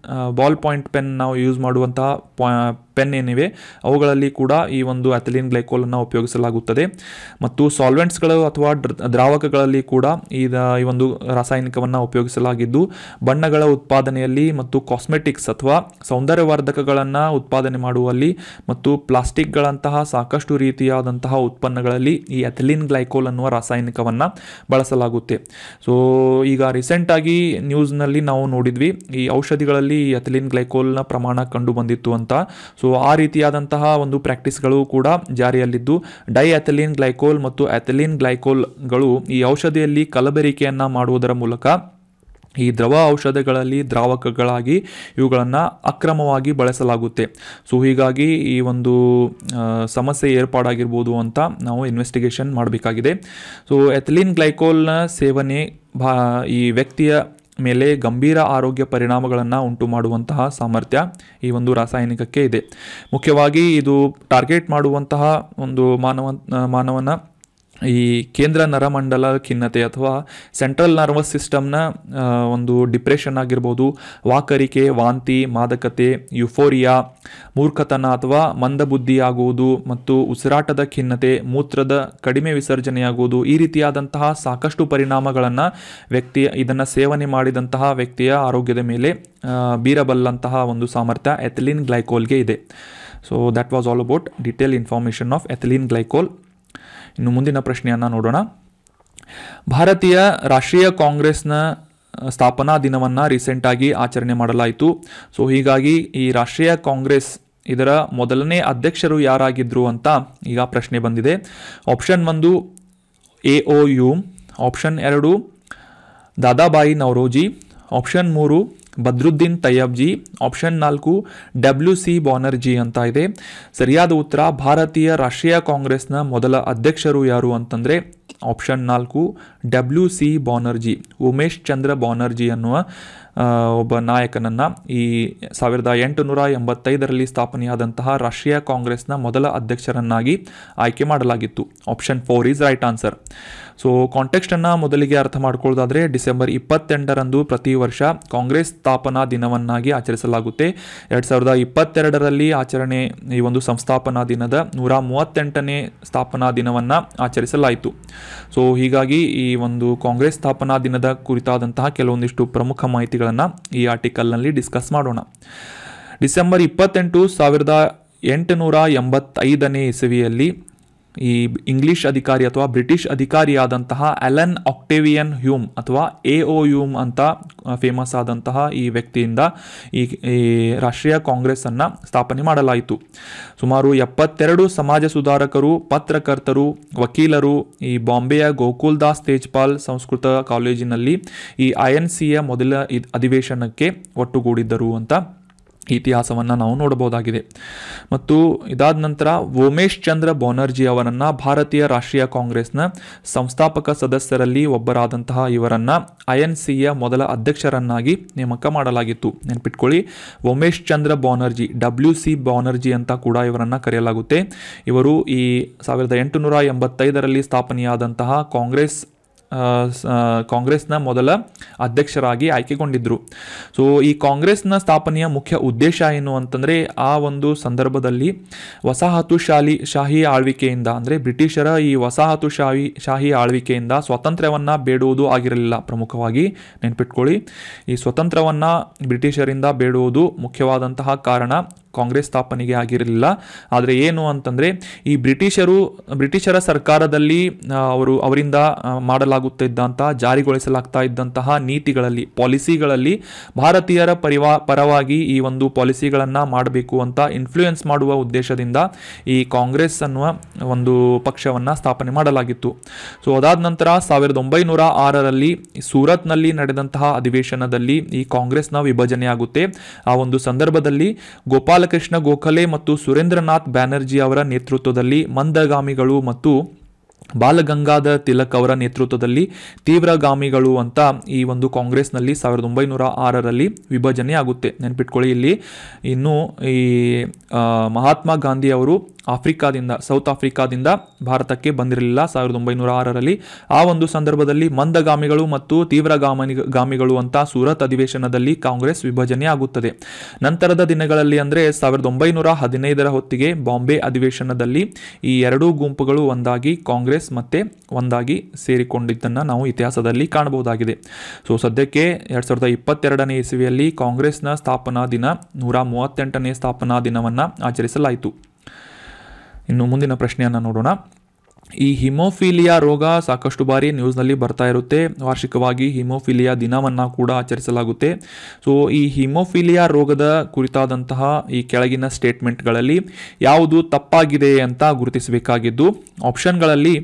ball point pen ನಾವು ಯೂಸ್ ಮಾಡುವಂತಹ ಪೆನ್ ಏನಿವೆ ಅವುಗಳಲ್ಲಿ ಕೂಡ ಈ ಒಂದು ಅಥಿಲೀನ್ ಗ್ಲೈಕೋಲನ್ನು ಉಪಯೋಗಿಸಲಾಗುತ್ತದೆ ಮತ್ತು ಸಾಲ್ವೆಂಟ್ಸ್ಗಳು ಅಥವಾ ದ್ರಾವಕಗಳಲ್ಲಿ ಕೂಡ ಈ ಒಂದು ರಾಸಾಯನಿಕವನ್ನು ಉಪಯೋಗಿಸಲಾಗಿದ್ದು ಬಣ್ಣಗಳ ಉತ್ಪಾದನೆಯಲ್ಲಿ ಮತ್ತು ಕಾಸ್ಮೆಟಿಕ್ಸ್ ಅಥವಾ ಸೌಂದರ್ಯವರ್ಧಕಗಳನ್ನು ಉತ್ಪಾದನೆ ಮಾಡುವಲ್ಲಿ ಮತ್ತು ಪ್ಲಾಸ್ಟಿಕ್ಗಳಂತಹ ಸಾಕಷ್ಟು ರೀತಿಯಾದಂತಹ ಉತ್ಪನ್ನಗಳಲ್ಲಿ ಈ ಅಥಲಿನ್ ಗ್ಲೈಕೋಲ್ ಅನ್ನುವ ರಾಸಾಯನಿಕವನ್ನು ಬಳಸಲಾಗುತ್ತೆ ಸೊ ಈಗ ರೀಸೆಂಟಾಗಿ ನ್ಯೂಸ್ನಲ್ಲಿ ನಾವು ನೋಡಿದ್ವಿ ಈ ಔಷಧಿಗಳಲ್ಲಿ ಈ ಅಥಿಲೀನ್ ಗ್ಲೈಕೋಲ್ನ ಪ್ರಮಾಣ ಕಂಡು ಬಂದಿತ್ತು ಅಂತ ಸೊ ಆ ರೀತಿಯಾದಂತಹ ಒಂದು ಪ್ರಾಕ್ಟೀಸ್ಗಳು ಕೂಡ ಜಾರಿಯಲ್ಲಿದ್ದು ಡೈ ಅಥಲಿನ್ ಗ್ಲೈಕೋಲ್ ಮತ್ತು ಅಥಲಿನ್ ಗ್ಲೈಕೋಲ್ಗಳು ಈ ಔಷಧಿಯಲ್ಲಿ ಕಲಬೆರಿಕೆಯನ್ನು ಮಾಡುವುದರ ಮೂಲಕ ಈ ದ್ರವ ಔಷಧಗಳಲ್ಲಿ ದ್ರಾವಕಗಳಾಗಿ ಇವುಗಳನ್ನು ಅಕ್ರಮವಾಗಿ ಬಳಸಲಾಗುತ್ತೆ ಸೊ ಹೀಗಾಗಿ ಈ ಒಂದು ಸಮಸ್ಯೆ ಏರ್ಪಾಡಾಗಿರ್ಬೋದು ಅಂತ ನಾವು ಇನ್ವೆಸ್ಟಿಗೇಷನ್ ಮಾಡಬೇಕಾಗಿದೆ ಸೊ ಎಥಲಿನ್ ಗ್ಲೈಕೋಲ್ನ ಸೇವನೆ ಭಾ ಈ ವ್ಯಕ್ತಿಯ ಮೇಲೆ ಗಂಭೀರ ಆರೋಗ್ಯ ಪರಿಣಾಮಗಳನ್ನು ಉಂಟು ಮಾಡುವಂತಹ ಸಾಮರ್ಥ್ಯ ಈ ಒಂದು ರಾಸಾಯನಿಕಕ್ಕೆ ಇದೆ ಮುಖ್ಯವಾಗಿ ಇದು ಟಾರ್ಗೆಟ್ ಮಾಡುವಂತಹ ಒಂದು ಮಾನವ ಮಾನವನ ಈ ಕೇಂದ್ರ ನರಮಂಡಲ ಖಿನ್ನತೆ ಅಥವಾ ಸೆಂಟ್ರಲ್ ನರ್ವಸ್ ಸಿಸ್ಟಮ್ನ ಒಂದು ಡಿಪ್ರೆಷನ್ ಆಗಿರ್ಬೋದು ವಾಕರಿಕೆ ವಾಂತಿ ಮಾದಕತೆ ಯುಫೋರಿಯಾ ಮೂರ್ಖತನ ಅಥವಾ ಆಗುವುದು ಮತ್ತು ಉಸಿರಾಟದ ಖಿನ್ನತೆ ಮೂತ್ರದ ಕಡಿಮೆ ವಿಸರ್ಜನೆಯಾಗುವುದು ಈ ರೀತಿಯಾದಂತಹ ಸಾಕಷ್ಟು ಪರಿಣಾಮಗಳನ್ನು ವ್ಯಕ್ತಿಯ ಇದನ್ನು ಸೇವನೆ ಮಾಡಿದಂತಹ ವ್ಯಕ್ತಿಯ ಆರೋಗ್ಯದ ಮೇಲೆ ಬೀರಬಲ್ಲಂತಹ ಒಂದು ಸಾಮರ್ಥ್ಯ ಎಥಲಿನ್ ಗ್ಲೈಕೋಲ್ಗೆ ಇದೆ so that was all about detail information of ethylene glycol ಇನ್ನು ಮುಂದಿನ ಪ್ರಶ್ನೆಯನ್ನು ನೋಡೋಣ ಭಾರತೀಯ ರಾಷ್ಟ್ರೀಯ ಕಾಂಗ್ರೆಸ್ನ ಸ್ಥಾಪನಾ ದಿನವನ್ನು ರೀಸೆಂಟಾಗಿ ಆಚರಣೆ ಮಾಡಲಾಯಿತು ಸೊ ಹೀಗಾಗಿ ಈ ರಾಷ್ಟ್ರೀಯ ಕಾಂಗ್ರೆಸ್ ಇದರ ಮೊದಲನೇ ಅಧ್ಯಕ್ಷರು ಯಾರಾಗಿದ್ದರು ಅಂತ ಈಗ ಪ್ರಶ್ನೆ ಬಂದಿದೆ ಆಪ್ಷನ್ ಒಂದು ಎ ಒ ಯು ಆಪ್ಷನ್ ಎರಡು ದಾದಾಬಾಯಿ ನವರೋಜಿ ಆಪ್ಷನ್ ಮೂರು ಬದ್ರುದ್ದೀನ್ ತಯ್ಯಬ್ಜಿ ಆಪ್ಷನ್ ನಾಲ್ಕು ಡಬ್ಲ್ಯೂ ಸಿ ಬಾನರ್ಜಿ ಅಂತ ಇದೆ ಸರಿಯಾದ ಉತ್ತರ ಭಾರತೀಯ ರಾಷ್ಟ್ರೀಯ ಕಾಂಗ್ರೆಸ್ನ ಮೊದಲ ಅಧ್ಯಕ್ಷರು ಯಾರು ಅಂತಂದರೆ ಆಪ್ಷನ್ ನಾಲ್ಕು ಡಬ್ಲ್ಯೂ ಸಿ ಬಾನರ್ಜಿ ಉಮೇಶ್ ಚಂದ್ರ ಬಾನರ್ಜಿ ಅನ್ನುವ ಒಬ್ಬ ನಾಯಕನನ್ನು ಈ ಸಾವಿರದ ಎಂಟುನೂರ ಎಂಬತ್ತೈದರಲ್ಲಿ ಸ್ಥಾಪನೆಯಾದಂತಹ ರಾಷ್ಟ್ರೀಯ ಕಾಂಗ್ರೆಸ್ನ ಮೊದಲ ಅಧ್ಯಕ್ಷರನ್ನಾಗಿ ಆಯ್ಕೆ ಮಾಡಲಾಗಿತ್ತು option four is right answer so ಕಾಂಟೆಕ್ಸ್ಟನ್ನು ಮೊದಲಿಗೆ ಅರ್ಥ ಮಾಡ್ಕೊಳ್ಳೋದಾದರೆ ಡಿಸೆಂಬರ್ ಇಪ್ಪತ್ತೆಂಟರಂದು ಪ್ರತಿ ವರ್ಷ ಕಾಂಗ್ರೆಸ್ ಸ್ಥಾಪನಾ ದಿನವನ್ನಾಗಿ ಆಚರಿಸಲಾಗುತ್ತೆ ಎರಡು ಸಾವಿರದ ಇಪ್ಪತ್ತೆರಡರಲ್ಲಿ ಆಚರಣೆ ಈ ಒಂದು ಸಂಸ್ಥಾಪನಾ ದಿನದ ನೂರ ಮೂವತ್ತೆಂಟನೇ ಸ್ಥಾಪನಾ ದಿನವನ್ನು ಆಚರಿಸಲಾಯಿತು ಸೊ ಹೀಗಾಗಿ ಈ ಒಂದು ಕಾಂಗ್ರೆಸ್ ಸ್ಥಾಪನಾ ದಿನದ ಕುರಿತಾದಂತಹ ಕೆಲವೊಂದಿಷ್ಟು ಪ್ರಮುಖ ಮಾಹಿತಿಗಳು ವಿಷಯಗಳನ್ನು ಈ ಆರ್ಟಿಕಲ್ನಲ್ಲಿ ಡಿಸ್ಕಸ್ ಮಾಡೋಣ ಡಿಸೆಂಬರ್ ಇಪ್ಪತ್ತೆಂಟು ಸಾವಿರದ ಎಂಟುನೂರ ಎಂಬತ್ತೈದನೇ ಇಸವಿಯಲ್ಲಿ ಈ ಇಂಗ್ಲಿಷ್ ಅಧಿಕಾರಿ ಅಥವಾ ಬ್ರಿಟಿಷ್ ಅಧಿಕಾರಿಯಾದಂತಹ ಅಲನ್ ಆಕ್ಟೇವಿಯನ್ ಹ್ಯೂಮ್ ಅಥವಾ ಎ ಓ ಹ್ಯೂಮ್ ಅಂತ ಫೇಮಸ್ ಆದಂತಹ ಈ ವ್ಯಕ್ತಿಯಿಂದ ಈ ರಾಷ್ಟ್ರೀಯ ಕಾಂಗ್ರೆಸ್ಸನ್ನು ಸ್ಥಾಪನೆ ಮಾಡಲಾಯಿತು ಸುಮಾರು ಎಪ್ಪತ್ತೆರಡು ಸಮಾಜ ಸುಧಾರಕರು ಪತ್ರಕರ್ತರು ವಕೀಲರು ಈ ಬಾಂಬೆಯ ಗೋಕುಲ್ ದಾಸ್ ತೇಜ್ಪಾಲ್ ಸಂಸ್ಕೃತ ಕಾಲೇಜಿನಲ್ಲಿ ಈ ಐ ಎನ್ ಸಿಯ ಮೊದಲ ಅಧಿವೇಶನಕ್ಕೆ ಒಟ್ಟುಗೂಡಿದ್ದರು ಅಂತ ಇತಿಹಾಸವನ್ನು ನಾವು ನೋಡಬಹುದಾಗಿದೆ ಮತ್ತು ಇದಾದ ನಂತರ ಉಮೇಶ್ ಚಂದ್ರ ಬೋನರ್ಜಿ ಅವರನ್ನು ಭಾರತೀಯ ರಾಷ್ಟ್ರೀಯ ಕಾಂಗ್ರೆಸ್ನ ಸಂಸ್ಥಾಪಕ ಸದಸ್ಯರಲ್ಲಿ ಒಬ್ಬರಾದಂತಹ ಇವರನ್ನು ಐ ಎನ್ ಸಿಯ ಮೊದಲ ಅಧ್ಯಕ್ಷರನ್ನಾಗಿ ನೇಮಕ ಮಾಡಲಾಗಿತ್ತು ನೆನ್ಪಿಟ್ಕೊಳ್ಳಿ ಉಮೇಶ್ ಚಂದ್ರ ಬೋನರ್ಜಿ ಡಬ್ಲ್ಯೂ ಸಿ ಬೋನರ್ಜಿ ಅಂತ ಕೂಡ ಇವರನ್ನು ಕರೆಯಲಾಗುತ್ತೆ ಇವರು ಈ ಸಾವಿರದ ಎಂಟುನೂರ ಎಂಬತ್ತೈದರಲ್ಲಿ ಸ್ಥಾಪನೆಯಾದಂತಹ ಕಾಂಗ್ರೆಸ್ ಕಾಂಗ್ರೆಸ್ನ ಮೊದಲ ಅಧ್ಯಕ್ಷರಾಗಿ ಆಯ್ಕೆಗೊಂಡಿದ್ದರು ಸೊ ಈ ಕಾಂಗ್ರೆಸ್ನ ಸ್ಥಾಪನೆಯ ಮುಖ್ಯ ಉದ್ದೇಶ ಏನು ಅಂತಂದರೆ ಆ ಒಂದು ಸಂದರ್ಭದಲ್ಲಿ ವಸಾಹತುಶಾಲಿ ಶಾಹಿ ಆಳ್ವಿಕೆಯಿಂದ ಅಂದರೆ ಬ್ರಿಟಿಷರ ಈ ವಸಾಹತುಶಾಹಿ ಶಾಹಿ ಆಳ್ವಿಕೆಯಿಂದ ಸ್ವಾತಂತ್ರ್ಯವನ್ನು ಬೇಡುವುದು ಆಗಿರಲಿಲ್ಲ ಪ್ರಮುಖವಾಗಿ ನೆನ್ಪಿಟ್ಕೊಳ್ಳಿ ಈ ಸ್ವತಂತ್ರವನ್ನು ಬ್ರಿಟಿಷರಿಂದ ಬೇಡುವುದು ಮುಖ್ಯವಾದಂತಹ ಕಾರಣ ಕಾಂಗ್ರೆಸ್ ಸ್ಥಾಪನೆಗೆ ಆಗಿರಲಿಲ್ಲ ಆದರೆ ಏನು ಅಂತಂದರೆ ಈ ಬ್ರಿಟಿಷರು ಬ್ರಿಟಿಷರ ಸರ್ಕಾರದಲ್ಲಿ ಅವರು ಅವರಿಂದ ಮಾಡಲಾಗುತ್ತಿದ್ದಂತಹ ಜಾರಿಗೊಳಿಸಲಾಗ್ತಾ ಇದ್ದಂತಹ ನೀತಿಗಳಲ್ಲಿ ಪಾಲಿಸಿಗಳಲ್ಲಿ ಭಾರತೀಯರ ಪರಿವಾ ಪರವಾಗಿ ಈ ಒಂದು ಪಾಲಿಸಿಗಳನ್ನು ಮಾಡಬೇಕು ಅಂತ ಇನ್ಫ್ಲೂಯೆನ್ಸ್ ಮಾಡುವ ಉದ್ದೇಶದಿಂದ ಈ ಕಾಂಗ್ರೆಸ್ ಅನ್ನುವ ಒಂದು ಪಕ್ಷವನ್ನು ಸ್ಥಾಪನೆ ಮಾಡಲಾಗಿತ್ತು ಸೊ ಅದಾದ ನಂತರ ಸಾವಿರದ ಒಂಬೈನೂರ ಆರರಲ್ಲಿ ಸೂರತ್ನಲ್ಲಿ ನಡೆದಂತಹ ಅಧಿವೇಶನದಲ್ಲಿ ಈ ಕಾಂಗ್ರೆಸ್ನ ವಿಭಜನೆಯಾಗುತ್ತೆ ಆ ಒಂದು ಸಂದರ್ಭದಲ್ಲಿ ಗೋಪಾಲ ಗೋಪಾಲಕೃಷ್ಣ ಗೋಖಲೆ ಮತ್ತು ಸುರೇಂದ್ರನಾಥ್ ಬ್ಯಾನರ್ಜಿ ಅವರ ನೇತೃತ್ವದಲ್ಲಿ ಮಂದಗಾಮಿಗಳು ಮತ್ತು ಬಾಲಗಂಗಾಧರ್ ತಿಲಕ್ ಅವರ ನೇತೃತ್ವದಲ್ಲಿ ತೀವ್ರಗಾಮಿಗಳು ಅಂತ ಈ ಒಂದು ಕಾಂಗ್ರೆಸ್ನಲ್ಲಿ ಸಾವಿರದ ಒಂಬೈನೂರ ಆರರಲ್ಲಿ ವಿಭಜನೆ ಆಗುತ್ತೆ ನೆನ್ಪಿಟ್ಕೊಳ್ಳಿ ಇಲ್ಲಿ ಇನ್ನು ಈ ಮಹಾತ್ಮ ಗಾಂಧಿ ಅವರು ಆಫ್ರಿಕಾದಿಂದ ಸೌತ್ ಆಫ್ರಿಕಾದಿಂದ ಭಾರತಕ್ಕೆ ಬಂದಿರಲಿಲ್ಲ ಸಾವಿರದ ಒಂಬೈನೂರ ಆರರಲ್ಲಿ ಆ ಒಂದು ಸಂದರ್ಭದಲ್ಲಿ ಮಂದಗಾಮಿಗಳು ಮತ್ತು ತೀವ್ರಗಾಮಿ ಗಾಮಿಗಳು ಅಂತ ಸೂರತ್ ಅಧಿವೇಶನದಲ್ಲಿ ಕಾಂಗ್ರೆಸ್ ವಿಭಜನೆ ಆಗುತ್ತದೆ ನಂತರದ ದಿನಗಳಲ್ಲಿ ಅಂದರೆ ಸಾವಿರದ ಒಂಬೈನೂರ ಹದಿನೈದರ ಹೊತ್ತಿಗೆ ಬಾಂಬೆ ಅಧಿವೇಶನದಲ್ಲಿ ಈ ಎರಡೂ ಗುಂಪುಗಳು ಒಂದಾಗಿ ಕಾಂಗ್ರೆಸ್ ಮತ್ತೆ ಒಂದಾಗಿ ಸೇರಿಕೊಂಡಿದ್ದನ್ನು ನಾವು ಇತಿಹಾಸದಲ್ಲಿ ಕಾಣಬಹುದಾಗಿದೆ ಸೊ ಸದ್ಯಕ್ಕೆ ಎರಡ್ ಸಾವಿರದ ಇಪ್ಪತ್ತೆರಡನೇ ಇಸವಿಯಲ್ಲಿ ಕಾಂಗ್ರೆಸ್ನ ಸ್ಥಾಪನಾ ದಿನ ನೂರ ಮೂವತ್ತೆಂಟನೇ ಸ್ಥಾಪನಾ ದಿನವನ್ನು ಆಚರಿಸಲಾಯಿತು ಇನ್ನು ಮುಂದಿನ ಪ್ರಶ್ನೆಯನ್ನು ನೋಡೋಣ ಈ ಹಿಮೋಫೀಲಿಯಾ ರೋಗ ಸಾಕಷ್ಟು ಬಾರಿ ನ್ಯೂಸ್ನಲ್ಲಿ ಬರ್ತಾ ಇರುತ್ತೆ ವಾರ್ಷಿಕವಾಗಿ ಹಿಮೋಫಿಲಿಯಾ ದಿನವನ್ನು ಕೂಡ ಆಚರಿಸಲಾಗುತ್ತೆ ಸೊ ಈ ಹಿಮೋಫೀಲಿಯಾ ರೋಗದ ಕುರಿತಾದಂತಹ ಈ ಕೆಳಗಿನ ಸ್ಟೇಟ್ಮೆಂಟ್ಗಳಲ್ಲಿ ಯಾವುದು ತಪ್ಪಾಗಿದೆ ಅಂತ ಗುರುತಿಸಬೇಕಾಗಿದ್ದು ಆಪ್ಷನ್ಗಳಲ್ಲಿ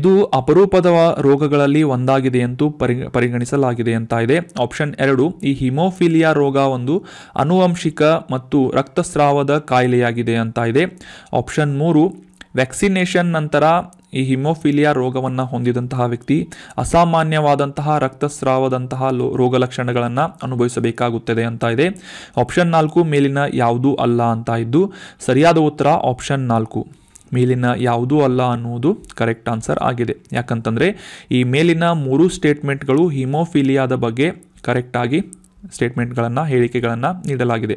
ಇದು ಅಪರೂಪದ ರೋಗಗಳಲ್ಲಿ ಒಂದಾಗಿದೆ ಎಂದು ಪರಿ ಪರಿಗಣಿಸಲಾಗಿದೆ ಅಂತ ಇದೆ ಆಪ್ಷನ್ ಎರಡು ಈ ಹಿಮೋಫಿಲಿಯಾ ರೋಗ ಒಂದು ಆನುವಂಶಿಕ ಮತ್ತು ರಕ್ತಸ್ರಾವದ ಕಾಯಿಲೆಯಾಗಿದೆ ಅಂತ ಇದೆ ಆಪ್ಷನ್ ಮೂರು ವ್ಯಾಕ್ಸಿನೇಷನ್ ನಂತರ ಈ ಹಿಮೋಫಿಲಿಯಾ ರೋಗವನ್ನು ಹೊಂದಿದಂತಹ ವ್ಯಕ್ತಿ ಅಸಾಮಾನ್ಯವಾದಂತಹ ರಕ್ತಸ್ರಾವದಂತಹ ಲೋ ರೋಗಲಕ್ಷಣಗಳನ್ನು ಅನುಭವಿಸಬೇಕಾಗುತ್ತದೆ ಅಂತ ಇದೆ ಆಪ್ಷನ್ ನಾಲ್ಕು ಮೇಲಿನ ಯಾವುದೂ ಅಲ್ಲ ಅಂತ ಇದ್ದು ಸರಿಯಾದ ಉತ್ತರ ಆಪ್ಷನ್ ನಾಲ್ಕು ಮೇಲಿನ ಯಾವುದೂ ಅಲ್ಲ ಅನ್ನುವುದು ಕರೆಕ್ಟ್ ಆನ್ಸರ್ ಆಗಿದೆ ಯಾಕಂತಂದರೆ ಈ ಮೇಲಿನ ಮೂರು ಸ್ಟೇಟ್ಮೆಂಟ್ಗಳು ಹಿಮೋಫಿಲಿಯಾದ ಬಗ್ಗೆ ಕರೆಕ್ಟಾಗಿ ಸ್ಟೇಟ್ಮೆಂಟ್ಗಳನ್ನು ಹೇಳಿಕೆಗಳನ್ನು ನೀಡಲಾಗಿದೆ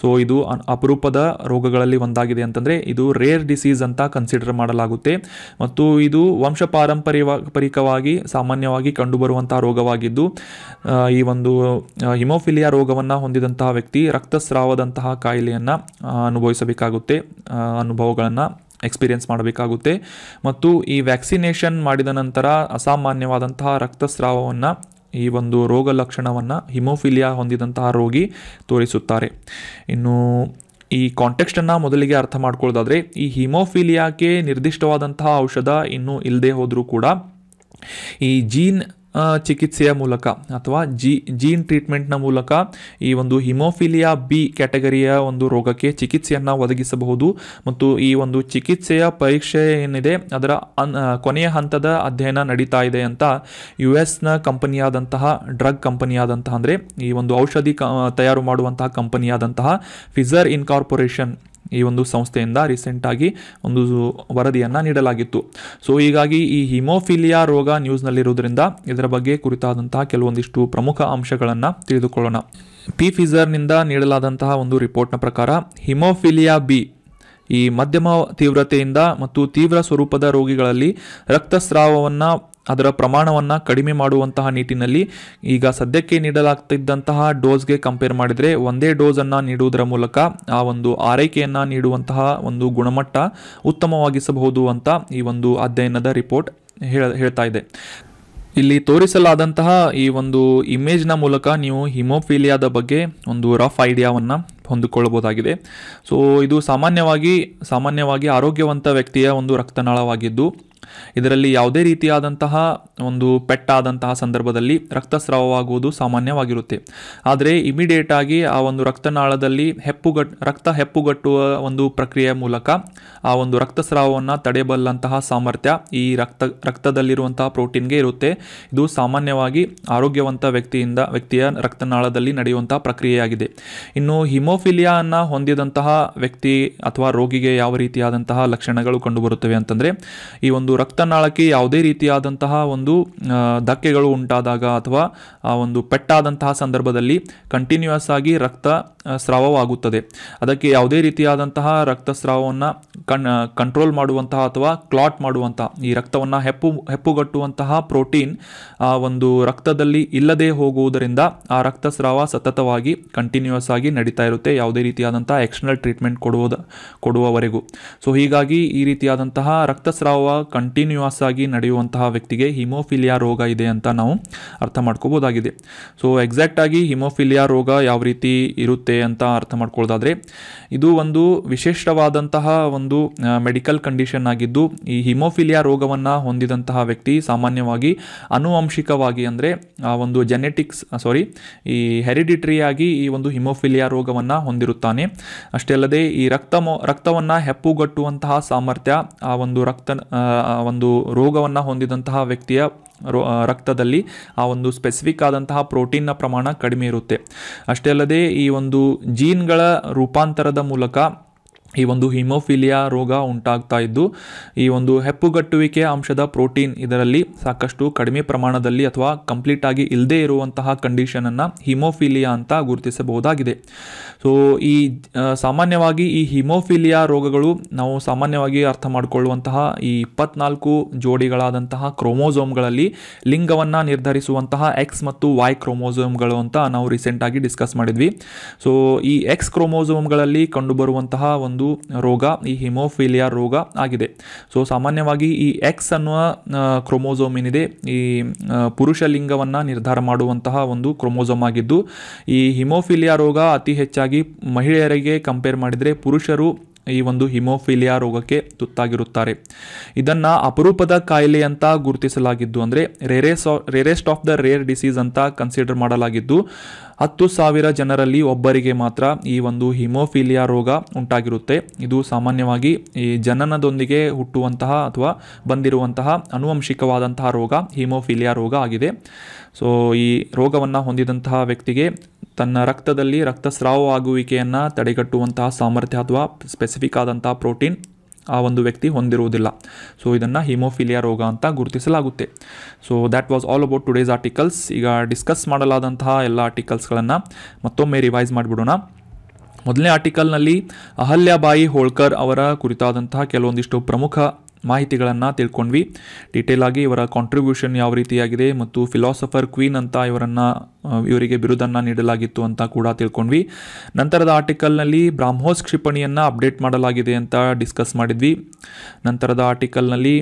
ಸೊ ಇದು ಅಪರೂಪದ ರೋಗಗಳಲ್ಲಿ ಒಂದಾಗಿದೆ ಅಂತಂದರೆ ಇದು ರೇರ್ ಡಿಸೀಸ್ ಅಂತ ಕನ್ಸಿಡರ್ ಮಾಡಲಾಗುತ್ತೆ ಮತ್ತು ಇದು ವಂಶ ಪಾರಂಪರಿಕವಾಗಿ ಸಾಮಾನ್ಯವಾಗಿ ಕಂಡುಬರುವಂತಹ ರೋಗವಾಗಿದ್ದು ಈ ಒಂದು ಹಿಮೋಫಿಲಿಯಾ ರೋಗವನ್ನು ಹೊಂದಿದಂತಹ ವ್ಯಕ್ತಿ ರಕ್ತಸ್ರಾವದಂತಹ ಕಾಯಿಲೆಯನ್ನು ಅನುಭವಿಸಬೇಕಾಗುತ್ತೆ ಅನುಭವಗಳನ್ನು ಎಕ್ಸ್ಪೀರಿಯೆನ್ಸ್ ಮಾಡಬೇಕಾಗುತ್ತೆ ಮತ್ತು ಈ ವ್ಯಾಕ್ಸಿನೇಷನ್ ಮಾಡಿದ ನಂತರ ಅಸಾಮಾನ್ಯವಾದಂತಹ ರಕ್ತಸ್ರಾವವನ್ನು ಈ ಒಂದು ರೋಗ ಲಕ್ಷಣವನ್ನು ಹಿಮೋಫಿಲಿಯಾ ಹೊಂದಿದಂತಹ ರೋಗಿ ತೋರಿಸುತ್ತಾರೆ ಇನ್ನು ಈ ಕಾಂಟೆಕ್ಸ್ಟನ್ನು ಮೊದಲಿಗೆ ಅರ್ಥ ಮಾಡ್ಕೊಳ್ಳೋದಾದರೆ ಈ ಹಿಮೋಫಿಲಿಯಾಕ್ಕೆ ನಿರ್ದಿಷ್ಟವಾದಂತಹ ಔಷಧ ಇನ್ನೂ ಇಲ್ಲದೆ ಹೋದರೂ ಕೂಡ ಈ ಜೀನ್ ಚಿಕಿತ್ಸೆಯ ಮೂಲಕ ಅಥವಾ ಜಿ ಜೀನ್ ಟ್ರೀಟ್ಮೆಂಟ್ನ ಮೂಲಕ ಈ ಒಂದು ಹಿಮೋಫಿಲಿಯಾ ಬಿ ಕ್ಯಾಟಗರಿಯ ಒಂದು ರೋಗಕ್ಕೆ ಚಿಕಿತ್ಸೆಯನ್ನು ಒದಗಿಸಬಹುದು ಮತ್ತು ಈ ಒಂದು ಚಿಕಿತ್ಸೆಯ ಪರೀಕ್ಷೆ ಏನಿದೆ ಅದರ ಕೊನೆಯ ಹಂತದ ಅಧ್ಯಯನ ನಡೀತಾ ಇದೆ ಅಂತ ಯು ಎಸ್ನ ಕಂಪನಿಯಾದಂತಹ ಡ್ರಗ್ ಕಂಪನಿಯಾದಂತಹ ಅಂದರೆ ಈ ಒಂದು ಔಷಧಿ ಕ ತಯಾರು ಮಾಡುವಂತಹ ಕಂಪನಿಯಾದಂತಹ ಫಿಜರ್ ಇನ್ಕಾರ್ಪೊರೇಷನ್ ಈ ಒಂದು ಸಂಸ್ಥೆಯಿಂದ ರೀಸೆಂಟಾಗಿ ಒಂದು ವರದಿಯನ್ನು ನೀಡಲಾಗಿತ್ತು ಸೊ ಹೀಗಾಗಿ ಈ ಹಿಮೋಫಿಲಿಯಾ ರೋಗ ನ್ಯೂಸ್ನಲ್ಲಿರುವುದರಿಂದ ಇದರ ಬಗ್ಗೆ ಕುರಿತಾದಂತಹ ಕೆಲವೊಂದಿಷ್ಟು ಪ್ರಮುಖ ಅಂಶಗಳನ್ನು ತಿಳಿದುಕೊಳ್ಳೋಣ ಪಿ ಫಿಸರ್ನಿಂದ ನೀಡಲಾದಂತಹ ಒಂದು ರಿಪೋರ್ಟ್ನ ಪ್ರಕಾರ ಹಿಮೋಫಿಲಿಯಾ ಬಿ ಈ ಮಧ್ಯಮ ತೀವ್ರತೆಯಿಂದ ಮತ್ತು ತೀವ್ರ ಸ್ವರೂಪದ ರೋಗಿಗಳಲ್ಲಿ ರಕ್ತಸ್ರಾವವನ್ನು ಅದರ ಪ್ರಮಾಣವನ್ನು ಕಡಿಮೆ ಮಾಡುವಂತಹ ನಿಟ್ಟಿನಲ್ಲಿ ಈಗ ಸದ್ಯಕ್ಕೆ ನೀಡಲಾಗ್ತಿದ್ದಂತಹ ಡೋಸ್ಗೆ ಕಂಪೇರ್ ಮಾಡಿದರೆ ಒಂದೇ ಡೋಸನ್ನು ನೀಡುವುದರ ಮೂಲಕ ಆ ಒಂದು ಆರೈಕೆಯನ್ನು ನೀಡುವಂತಹ ಒಂದು ಗುಣಮಟ್ಟ ಉತ್ತಮವಾಗಿಸಬಹುದು ಅಂತ ಈ ಒಂದು ಅಧ್ಯಯನದ ರಿಪೋರ್ಟ್ ಹೇಳ್ತಾ ಇದೆ ಇಲ್ಲಿ ತೋರಿಸಲಾದಂತಹ ಈ ಒಂದು ಇಮೇಜ್ನ ಮೂಲಕ ನೀವು ಹಿಮೋಫೀಲಿಯಾದ ಬಗ್ಗೆ ಒಂದು ರಫ್ ಐಡಿಯಾವನ್ನು ಹೊಂದಿಕೊಳ್ಳಬಹುದಾಗಿದೆ ಸೊ ಇದು ಸಾಮಾನ್ಯವಾಗಿ ಸಾಮಾನ್ಯವಾಗಿ ಆರೋಗ್ಯವಂತ ವ್ಯಕ್ತಿಯ ಒಂದು ರಕ್ತನಾಳವಾಗಿದ್ದು ಇದರಲ್ಲಿ ಯಾವುದೇ ರೀತಿಯಾದಂತಹ ಒಂದು ಪೆಟ್ಟಾದಂತಹ ಸಂದರ್ಭದಲ್ಲಿ ರಕ್ತಸ್ರಾವವಾಗುವುದು ಸಾಮಾನ್ಯವಾಗಿರುತ್ತೆ ಆದರೆ ಇಮಿಡಿಯೇಟ್ ಆಗಿ ಆ ಒಂದು ರಕ್ತನಾಳದಲ್ಲಿ ಹೆಪ್ಪುಗಟ್ ರಕ್ತ ಹೆಪ್ಪುಗಟ್ಟುವ ಒಂದು ಪ್ರಕ್ರಿಯೆಯ ಮೂಲಕ ಆ ಒಂದು ರಕ್ತಸ್ರಾವವನ್ನು ತಡೆಯಬಲ್ಲಂತಹ ಸಾಮರ್ಥ್ಯ ಈ ರಕ್ತ ರಕ್ತದಲ್ಲಿರುವಂತಹ ಪ್ರೋಟೀನ್ಗೆ ಇರುತ್ತೆ ಇದು ಸಾಮಾನ್ಯವಾಗಿ ಆರೋಗ್ಯವಂತ ವ್ಯಕ್ತಿಯಿಂದ ವ್ಯಕ್ತಿಯ ರಕ್ತನಾಳದಲ್ಲಿ ನಡೆಯುವಂತಹ ಪ್ರಕ್ರಿಯೆಯಾಗಿದೆ ಇನ್ನು ಅನ್ನ ಹೊಂದಿದಂತಹ ವ್ಯಕ್ತಿ ಅಥವಾ ರೋಗಿಗೆ ಯಾವ ರೀತಿಯಾದಂತಹ ಲಕ್ಷಣಗಳು ಕಂಡುಬರುತ್ತವೆ ಅಂತಂದರೆ ಈ ಒಂದು ರಕ್ತನಾಳಕ್ಕೆ ಯಾವುದೇ ರೀತಿಯಾದಂತಹ ಒಂದು ಧಕ್ಕೆಗಳು ಉಂಟಾದಾಗ ಅಥವಾ ಆ ಒಂದು ಪೆಟ್ಟಾದಂತಹ ಸಂದರ್ಭದಲ್ಲಿ ಕಂಟಿನ್ಯೂಯಸ್ ಆಗಿ ರಕ್ತ ಸ್ರಾವವಾಗುತ್ತದೆ ಅದಕ್ಕೆ ಯಾವುದೇ ರೀತಿಯಾದಂತಹ ರಕ್ತಸ್ರಾವವನ್ನು ಕಣ್ ಕಂಟ್ರೋಲ್ ಮಾಡುವಂತಹ ಅಥವಾ ಕ್ಲಾಟ್ ಮಾಡುವಂತಹ ಈ ರಕ್ತವನ್ನು ಹೆಪ್ಪು ಹೆಪ್ಪುಗಟ್ಟುವಂತಹ ಪ್ರೋಟೀನ್ ಆ ಒಂದು ರಕ್ತದಲ್ಲಿ ಇಲ್ಲದೆ ಹೋಗುವುದರಿಂದ ಆ ರಕ್ತಸ್ರಾವ ಸತತವಾಗಿ ಕಂಟಿನ್ಯೂಯಸ್ ಆಗಿ ನಡೀತಾ ಇರುತ್ತೆ ಯಾವುದೇ ರೀತಿಯಾದಂತಹ ಎಕ್ಸ್ಟರ್ನಲ್ ಟ್ರೀಟ್ಮೆಂಟ್ ಕೊಡುವುದ ಕೊಡುವವರೆಗೂ ಸೊ ಹೀಗಾಗಿ ಈ ರೀತಿಯಾದಂತಹ ರಕ್ತಸ್ರಾವ ಕಂಟ್ ಕಂಟಿನ್ಯೂಯಸ್ ಆಗಿ ನಡೆಯುವಂತಹ ವ್ಯಕ್ತಿಗೆ ಹಿಮೋಫಿಲಿಯಾ ರೋಗ ಇದೆ ಅಂತ ನಾವು ಅರ್ಥ ಮಾಡ್ಕೋಬೋದಾಗಿದೆ ಸೊ ಎಕ್ಸಾಕ್ಟಾಗಿ ಹಿಮೋಫಿಲಿಯಾ ರೋಗ ಯಾವ ರೀತಿ ಇರುತ್ತೆ ಅಂತ ಅರ್ಥ ಮಾಡ್ಕೊಳ್ಳೋದಾದರೆ ಇದು ಒಂದು ವಿಶಿಷ್ಟವಾದಂತಹ ಒಂದು ಮೆಡಿಕಲ್ ಕಂಡೀಷನ್ ಆಗಿದ್ದು ಈ ಹಿಮೋಫಿಲಿಯಾ ರೋಗವನ್ನು ಹೊಂದಿದಂತಹ ವ್ಯಕ್ತಿ ಸಾಮಾನ್ಯವಾಗಿ ಅನುವಂಶಿಕವಾಗಿ ಅಂದರೆ ಆ ಒಂದು ಜೆನೆಟಿಕ್ಸ್ ಸಾರಿ ಈ ಹೆರಿಡಿಟ್ರಿಯಾಗಿ ಈ ಒಂದು ಹಿಮೋಫಿಲಿಯಾ ರೋಗವನ್ನು ಹೊಂದಿರುತ್ತಾನೆ ಅಷ್ಟೇ ಅಲ್ಲದೆ ಈ ರಕ್ತ ರಕ್ತವನ್ನು ಹೆಪ್ಪುಗಟ್ಟುವಂತಹ ಸಾಮರ್ಥ್ಯ ಆ ಒಂದು ರಕ್ತ ಒಂದು ರೋಗವನ್ನು ಹೊಂದಿದಂತಹ ವ್ಯಕ್ತಿಯ ರಕ್ತದಲ್ಲಿ ಆ ಒಂದು ಸ್ಪೆಸಿಫಿಕ್ ಆದಂತಹ ಪ್ರೋಟೀನ್ನ ಪ್ರಮಾಣ ಕಡಿಮೆ ಇರುತ್ತೆ ಅಷ್ಟೇ ಅಲ್ಲದೆ ಈ ಒಂದು ಜೀನ್ಗಳ ರೂಪಾಂತರದ ಮೂಲಕ ಈ ಒಂದು ಹಿಮೋಫಿಲಿಯಾ ರೋಗ ಉಂಟಾಗ್ತಾ ಇದ್ದು ಈ ಒಂದು ಹೆಪ್ಪುಗಟ್ಟುವಿಕೆ ಅಂಶದ ಪ್ರೋಟೀನ್ ಇದರಲ್ಲಿ ಸಾಕಷ್ಟು ಕಡಿಮೆ ಪ್ರಮಾಣದಲ್ಲಿ ಅಥವಾ ಕಂಪ್ಲೀಟ್ ಆಗಿ ಇಲ್ಲದೇ ಇರುವಂತಹ ಕಂಡೀಷನನ್ನು ಹಿಮೋಫಿಲಿಯಾ ಅಂತ ಗುರುತಿಸಬಹುದಾಗಿದೆ ಸೊ ಈ ಸಾಮಾನ್ಯವಾಗಿ ಈ ಹಿಮೋಫಿಲಿಯಾ ರೋಗಗಳು ನಾವು ಸಾಮಾನ್ಯವಾಗಿ ಅರ್ಥ ಮಾಡಿಕೊಳ್ಳುವಂತಹ ಈ ಇಪ್ಪತ್ನಾಲ್ಕು ಜೋಡಿಗಳಾದಂತಹ ಕ್ರೋಮೋಸೋಮ್ಗಳಲ್ಲಿ ಲಿಂಗವನ್ನು ನಿರ್ಧರಿಸುವಂತಹ ಎಕ್ಸ್ ಮತ್ತು ವೈ ಕ್ರೋಮೋಸೋಮ್ಗಳು ಅಂತ ನಾವು ರೀಸೆಂಟಾಗಿ ಡಿಸ್ಕಸ್ ಮಾಡಿದ್ವಿ ಸೊ ಈ ಎಕ್ಸ್ ಕ್ರೋಮೋಸೋಮ್ಗಳಲ್ಲಿ ಕಂಡುಬರುವಂತಹ ಒಂದು ರೋಗ ಈ ಹಿಮೋಫಿಲಿಯಾ ರೋಗ ಆಗಿದೆ ಸೊ ಸಾಮಾನ್ಯವಾಗಿ ಈ ಎಕ್ಸ್ ಅನ್ನುವ ಕ್ರೋಮೋಸೋಮ್ ಏನಿದೆ ಈ ಪುರುಷ ಲಿಂಗವನ್ನು ನಿರ್ಧಾರ ಮಾಡುವಂತಹ ಒಂದು ಕ್ರೋಮೋಸೋಮ್ ಆಗಿದ್ದು ಈ ಹಿಮೋಫಿಲಿಯಾ ರೋಗ ಅತಿ ಹೆಚ್ಚಾಗಿ ಮಹಿಳೆಯರಿಗೆ ಕಂಪೇರ್ ಮಾಡಿದರೆ ಪುರುಷರು ಈ ಒಂದು ಹಿಮೋಫಿಲಿಯಾ ರೋಗಕ್ಕೆ ತುತ್ತಾಗಿರುತ್ತಾರೆ ಇದನ್ನು ಅಪರೂಪದ ಕಾಯಿಲೆ ಅಂತ ಗುರುತಿಸಲಾಗಿದ್ದು ಅಂದರೆ rarest rarest of the rare disease ಅಂತ ಕನ್ಸಿಡರ್ ಮಾಡಲಾಗಿದ್ದು ಹತ್ತು ಸಾವಿರ ಜನರಲ್ಲಿ ಒಬ್ಬರಿಗೆ ಮಾತ್ರ ಈ ಒಂದು ಹಿಮೋಫಿಲಿಯಾ ರೋಗ ಉಂಟಾಗಿರುತ್ತೆ ಇದು ಸಾಮಾನ್ಯವಾಗಿ ಈ ಜನನದೊಂದಿಗೆ ಹುಟ್ಟುವಂತಹ ಅಥವಾ ಬಂದಿರುವಂತಹ ಅನುವಂಶಿಕವಾದಂತಹ ರೋಗ ಹಿಮೋಫಿಲಿಯಾ ರೋಗ ಆಗಿದೆ ಸೊ ಈ ರೋಗವನ್ನು ಹೊಂದಿದಂತಹ ವ್ಯಕ್ತಿಗೆ ತನ್ನ ರಕ್ತದಲ್ಲಿ ರಕ್ತಸ್ರಾವ ಆಗುವಿಕೆಯನ್ನು ತಡೆಗಟ್ಟುವಂತಹ ಸಾಮರ್ಥ್ಯ ಅಥವಾ ಸ್ಪೆಸಿಫಿಕ್ ಆದಂತಹ ಪ್ರೋಟೀನ್ ಆ ಒಂದು ವ್ಯಕ್ತಿ ಹೊಂದಿರುವುದಿಲ್ಲ ಸೊ ಇದನ್ನು ಹಿಮೋಫಿಲಿಯಾ ರೋಗ ಅಂತ ಗುರುತಿಸಲಾಗುತ್ತೆ so that was all about today's articles ಈಗ ಡಿಸ್ಕಸ್ ಮಾಡಲಾದಂತಹ ಎಲ್ಲ ಆರ್ಟಿಕಲ್ಸ್ಗಳನ್ನು ಮತ್ತೊಮ್ಮೆ ರಿವೈಸ್ ಮಾಡಿಬಿಡೋಣ ಮೊದಲನೇ ಆರ್ಟಿಕಲ್ನಲ್ಲಿ ಅಹಲ್ಯಾಬಾಯಿ ಹೋಳ್ಕರ್ ಅವರ ಕುರಿತಾದಂತಹ ಕೆಲವೊಂದಿಷ್ಟು ಪ್ರಮುಖ ಮಾಹಿತಿಗಳನ್ನು ತಿಳ್ಕೊಂಡ್ವಿ ಆಗಿ ಇವರ ಕಾಂಟ್ರಿಬ್ಯೂಷನ್ ಯಾವ ರೀತಿಯಾಗಿದೆ ಮತ್ತು ಫಿಲಾಸಫರ್ ಕ್ವೀನ್ ಅಂತ ಇವರನ್ನು ಇವರಿಗೆ ಬಿರುದನ್ನು ನೀಡಲಾಗಿತ್ತು ಅಂತ ಕೂಡ ತಿಳ್ಕೊಂಡ್ವಿ ನಂತರದ ಆರ್ಟಿಕಲ್ನಲ್ಲಿ ಬ್ರಾಹ್ಮೋಸ್ ಕ್ಷಿಪಣಿಯನ್ನು ಅಪ್ಡೇಟ್ ಮಾಡಲಾಗಿದೆ ಅಂತ ಡಿಸ್ಕಸ್ ಮಾಡಿದ್ವಿ ನಂತರದ ಆರ್ಟಿಕಲ್ನಲ್ಲಿ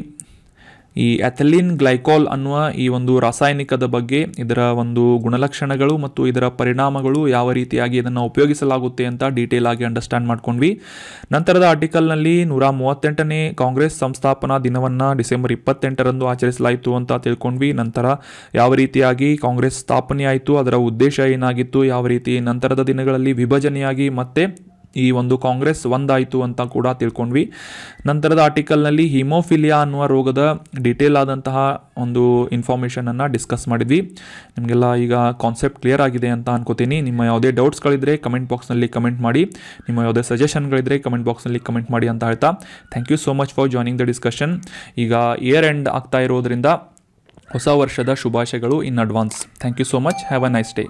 ಈ ಅಥಲಿನ್ ಗ್ಲೈಕೋಲ್ ಅನ್ನುವ ಈ ಒಂದು ರಾಸಾಯನಿಕದ ಬಗ್ಗೆ ಇದರ ಒಂದು ಗುಣಲಕ್ಷಣಗಳು ಮತ್ತು ಇದರ ಪರಿಣಾಮಗಳು ಯಾವ ರೀತಿಯಾಗಿ ಇದನ್ನು ಉಪಯೋಗಿಸಲಾಗುತ್ತೆ ಅಂತ ಡೀಟೇಲ್ ಆಗಿ ಅಂಡರ್ಸ್ಟ್ಯಾಂಡ್ ಮಾಡ್ಕೊಂಡ್ವಿ ನಂತರದ ಆರ್ಟಿಕಲ್ನಲ್ಲಿ ನೂರ ಮೂವತ್ತೆಂಟನೇ ಕಾಂಗ್ರೆಸ್ ಸಂಸ್ಥಾಪನಾ ದಿನವನ್ನು ಡಿಸೆಂಬರ್ ಇಪ್ಪತ್ತೆಂಟರಂದು ಆಚರಿಸಲಾಯಿತು ಅಂತ ತಿಳ್ಕೊಂಡ್ವಿ ನಂತರ ಯಾವ ರೀತಿಯಾಗಿ ಕಾಂಗ್ರೆಸ್ ಸ್ಥಾಪನೆಯಾಯಿತು ಅದರ ಉದ್ದೇಶ ಏನಾಗಿತ್ತು ಯಾವ ರೀತಿ ನಂತರದ ದಿನಗಳಲ್ಲಿ ವಿಭಜನೆಯಾಗಿ ಮತ್ತೆ ಈ ಒಂದು ಕಾಂಗ್ರೆಸ್ ಒಂದಾಯಿತು ಅಂತ ಕೂಡ ತಿಳ್ಕೊಂಡ್ವಿ ನಂತರದ ಆರ್ಟಿಕಲ್ನಲ್ಲಿ ಹಿಮೋಫಿಲಿಯಾ ಅನ್ನುವ ರೋಗದ ಡೀಟೇಲ್ ಆದಂತಹ ಒಂದು ಇನ್ಫಾರ್ಮೇಷನನ್ನು ಡಿಸ್ಕಸ್ ಮಾಡಿದ್ವಿ ನಿಮಗೆಲ್ಲ ಈಗ ಕಾನ್ಸೆಪ್ಟ್ ಕ್ಲಿಯರ್ ಆಗಿದೆ ಅಂತ ಅನ್ಕೋತೀನಿ ನಿಮ್ಮ ಯಾವುದೇ ಡೌಟ್ಸ್ಗಳಿದ್ರೆ ಕಮೆಂಟ್ ಬಾಕ್ಸ್ನಲ್ಲಿ ಕಮೆಂಟ್ ಮಾಡಿ ನಿಮ್ಮ ಯಾವುದೇ ಸಜೆಷನ್ಗಳಿದ್ರೆ ಕಮೆಂಟ್ ಬಾಕ್ಸ್ನಲ್ಲಿ ಕಮೆಂಟ್ ಮಾಡಿ ಅಂತ ಹೇಳ್ತಾ thank you so much for joining the discussion ಈಗ ಇಯರ್ ಎಂಡ್ ಆಗ್ತಾ ಇರೋದರಿಂದ ಹೊಸ ವರ್ಷದ ಶುಭಾಶಯಗಳು in advance thank you so much have a nice day